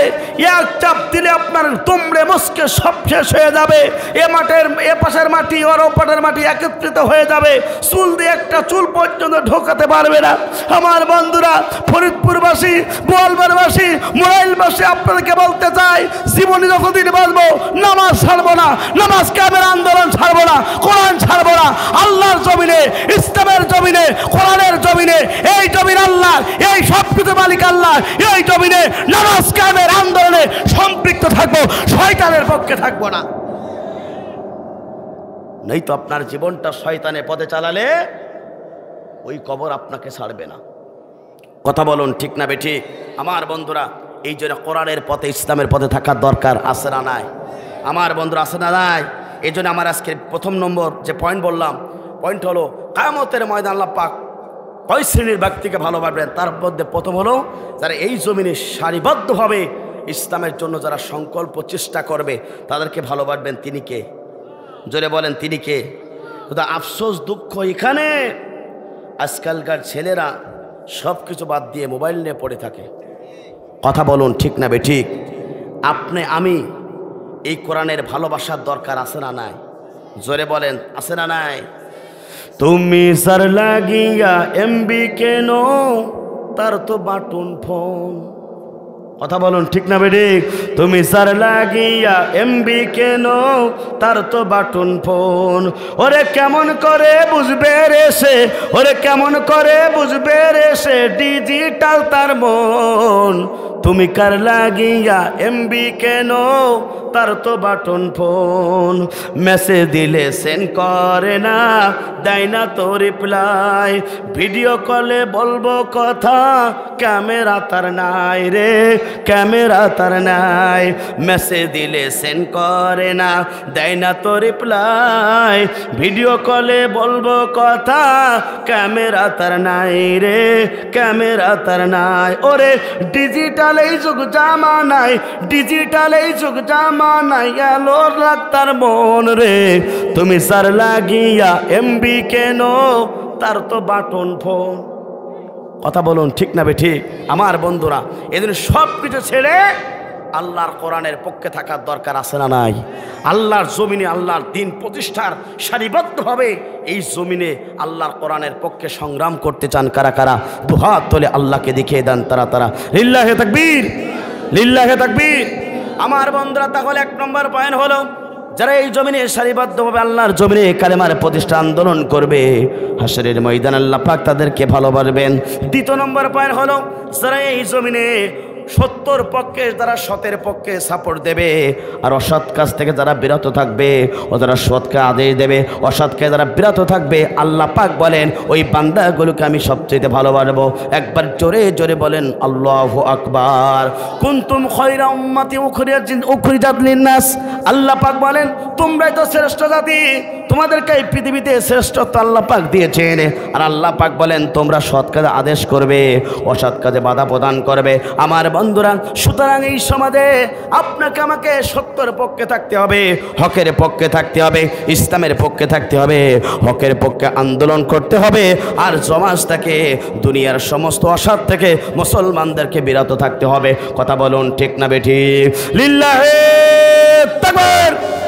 Speaker 1: এক চাপ দিলে আপনার তুমড়ে মুসকে সব শেষ হয়ে যাবে এ মাঠের এ পাশের মাটি ওর ওপাটের মাটি একত্রিত হয়ে যাবে চুল দিয়ে একটা চুল পর্যন্ত ঢোকাতে পারবে না আমার বন্ধুরা ফরিদপুরবাসী বোয়ালবারবাসী মোবাইলবাসী আপনাদেরকে বলতে চাই জীবনী যখন দিন বাঁচবো নামাজ ছাড়বো না নামাজ ক্যামের আন্দোলন ছাড়বো না কোরআন ছাড়বো না আল্লাহর জমিনে ইসলামের জমিনে কোরআনের জমিনে এই জমিন আল্লাহ এই সব কিছু মালিক আল্লাহ এই জমিনে নামাজ ক্যামের আন্দোলনে সম্পৃক্ত থাকবো শয়তানের পক্ষে থাকবো না নেই তো আপনার জীবনটা শয়তানের পদে চালালে ওই কবর আপনাকে ছাড়বে না কথা বলুন ঠিক না বেঠিক আমার বন্ধুরা এই জন্য কোরআনের পথে ইসলামের পথে থাকার দরকার আছে না নাই আমার বন্ধুরা আছে না নাই এই জন্য আমার আজকে প্রথম নম্বর যে পয়েন্ট বললাম পয়েন্ট হলো কায়ামতের ময়দান আল্লাহ পাক কয় শ্রেণীর ব্যক্তিকে ভালোবাসবেন তার মধ্যে প্রথম হলো যারা এই জমিনে সারিবদ্ধভাবে ইসলামের জন্য যারা সংকল্প চেষ্টা করবে তাদেরকে ভালোবাসবেন তিনি কে জোরে বলেন তিনি কে কিন্তু আফসোস দুঃখ এখানে আজকালকার ছেলেরা সব কিছু বাদ দিয়ে মোবাইল নিয়ে পড়ে থাকে কথা বলুন ঠিক না বে ঠিক আপনি আমি এই কোরআনের ভালোবাসার দরকার আছে না নাই জোরে বলেন আছে না নাই তুমি সার লাগিয়া এমবি কেন তার তো বাটন ফোন কথা বলুন ঠিক না বেডি তুমি সার লাগিয়া এমবি কেন তার তো বাটন ফোন ওরে কেমন করে বুঝবে রে সে ওরে কেমন করে বুঝবে রে সে ডিজিটাল তার মন তুমি কার লাগিয়া এমবি কেন তার তো বাটন ফোন মেসেজ দিলে সেন করে না দেয় না তো রিপ্লাই ভিডিও কলে বলবো কথা ক্যামেরা তার নাই রে ক্যামেরা তার নাই মেসেজ দিলে সেন করে না দেয় না তো রিপ্লাই ভিডিও কলে বলবো কথা ক্যামেরা তার নাই রে ক্যামেরা তার নাই ওরে ডিজিটাল এই যুগ জামা নাই ডিজিটাল এই যুগ জামা নাই গেল রাতার মন রে তুমি সার লাগিয়া এমবি কেন তার তো বাটন ফোন কথা বলুন ঠিক না বে ঠিক আমার বন্ধুরা এদিন সব কিছু ছেড়ে আল্লাহর কোরআনের পক্ষে থাকার দরকার আছে না নাই আল্লাহর জমিনে আল্লাহর দিন প্রতিষ্ঠার সারিবদ্ধভাবে এই জমিনে আল্লাহর কোরআনের পক্ষে সংগ্রাম করতে চান কারা কারা দুহাত তোলে আল্লাহকে দেখিয়ে দেন তারা তারা লিল্লাহে তাকবীর লিল্লাহে থাকবি আমার বন্ধুরা তাহলে এক নম্বর পয়েন্ট হলো যারা এই জমিনে সারিবদ্ধভাবে আল্লাহর জমিনে কালেমার প্রতিষ্ঠা আন্দোলন করবে হাসরের ময়দান আল্লাহ পাক তাদেরকে ভালোবাসবেন দ্বিতীয় নম্বর পয়েন্ট হলো যারা এই জমিনে সত্যর পক্ষে যারা সতের পক্ষে সাপোর্ট দেবে আর অসৎ কাজ থেকে যারা বিরত থাকবে ও যারা সৎকে আদেশ দেবে অসৎকে যারা বিরত থাকবে আল্লাহ পাক বলেন ওই বান্দাগুলোকে আমি সবচেয়ে ভালোবাসবো একবার জোরে জোরে বলেন আল্লাহ আকবার কুন্তুম খয়রা উম্মাতি উখরিয়া উখরি জাতলিন নাস আল্লাহ পাক বলেন তোমরাই তো শ্রেষ্ঠ জাতি তোমাদেরকে এই পৃথিবীতে শ্রেষ্ঠত্ব আল্লাহ পাক দিয়েছেন আর আল্লাহ পাক বলেন তোমরা সৎ কাজে আদেশ করবে অসৎ কাজে বাধা প্রদান করবে আমার বন্ধুরা সুতরাং এই সমাজে আপনাকে আমাকে সত্যের পক্ষে থাকতে হবে হকের পক্ষে থাকতে হবে ইসলামের পক্ষে থাকতে হবে হকের পক্ষে আন্দোলন করতে হবে আর সমাজ থেকে দুনিয়ার সমস্ত অসৎ থেকে মুসলমানদেরকে বিরত থাকতে হবে কথা বলুন ঠিক না বেঠি লিল্লাহে তাকবীর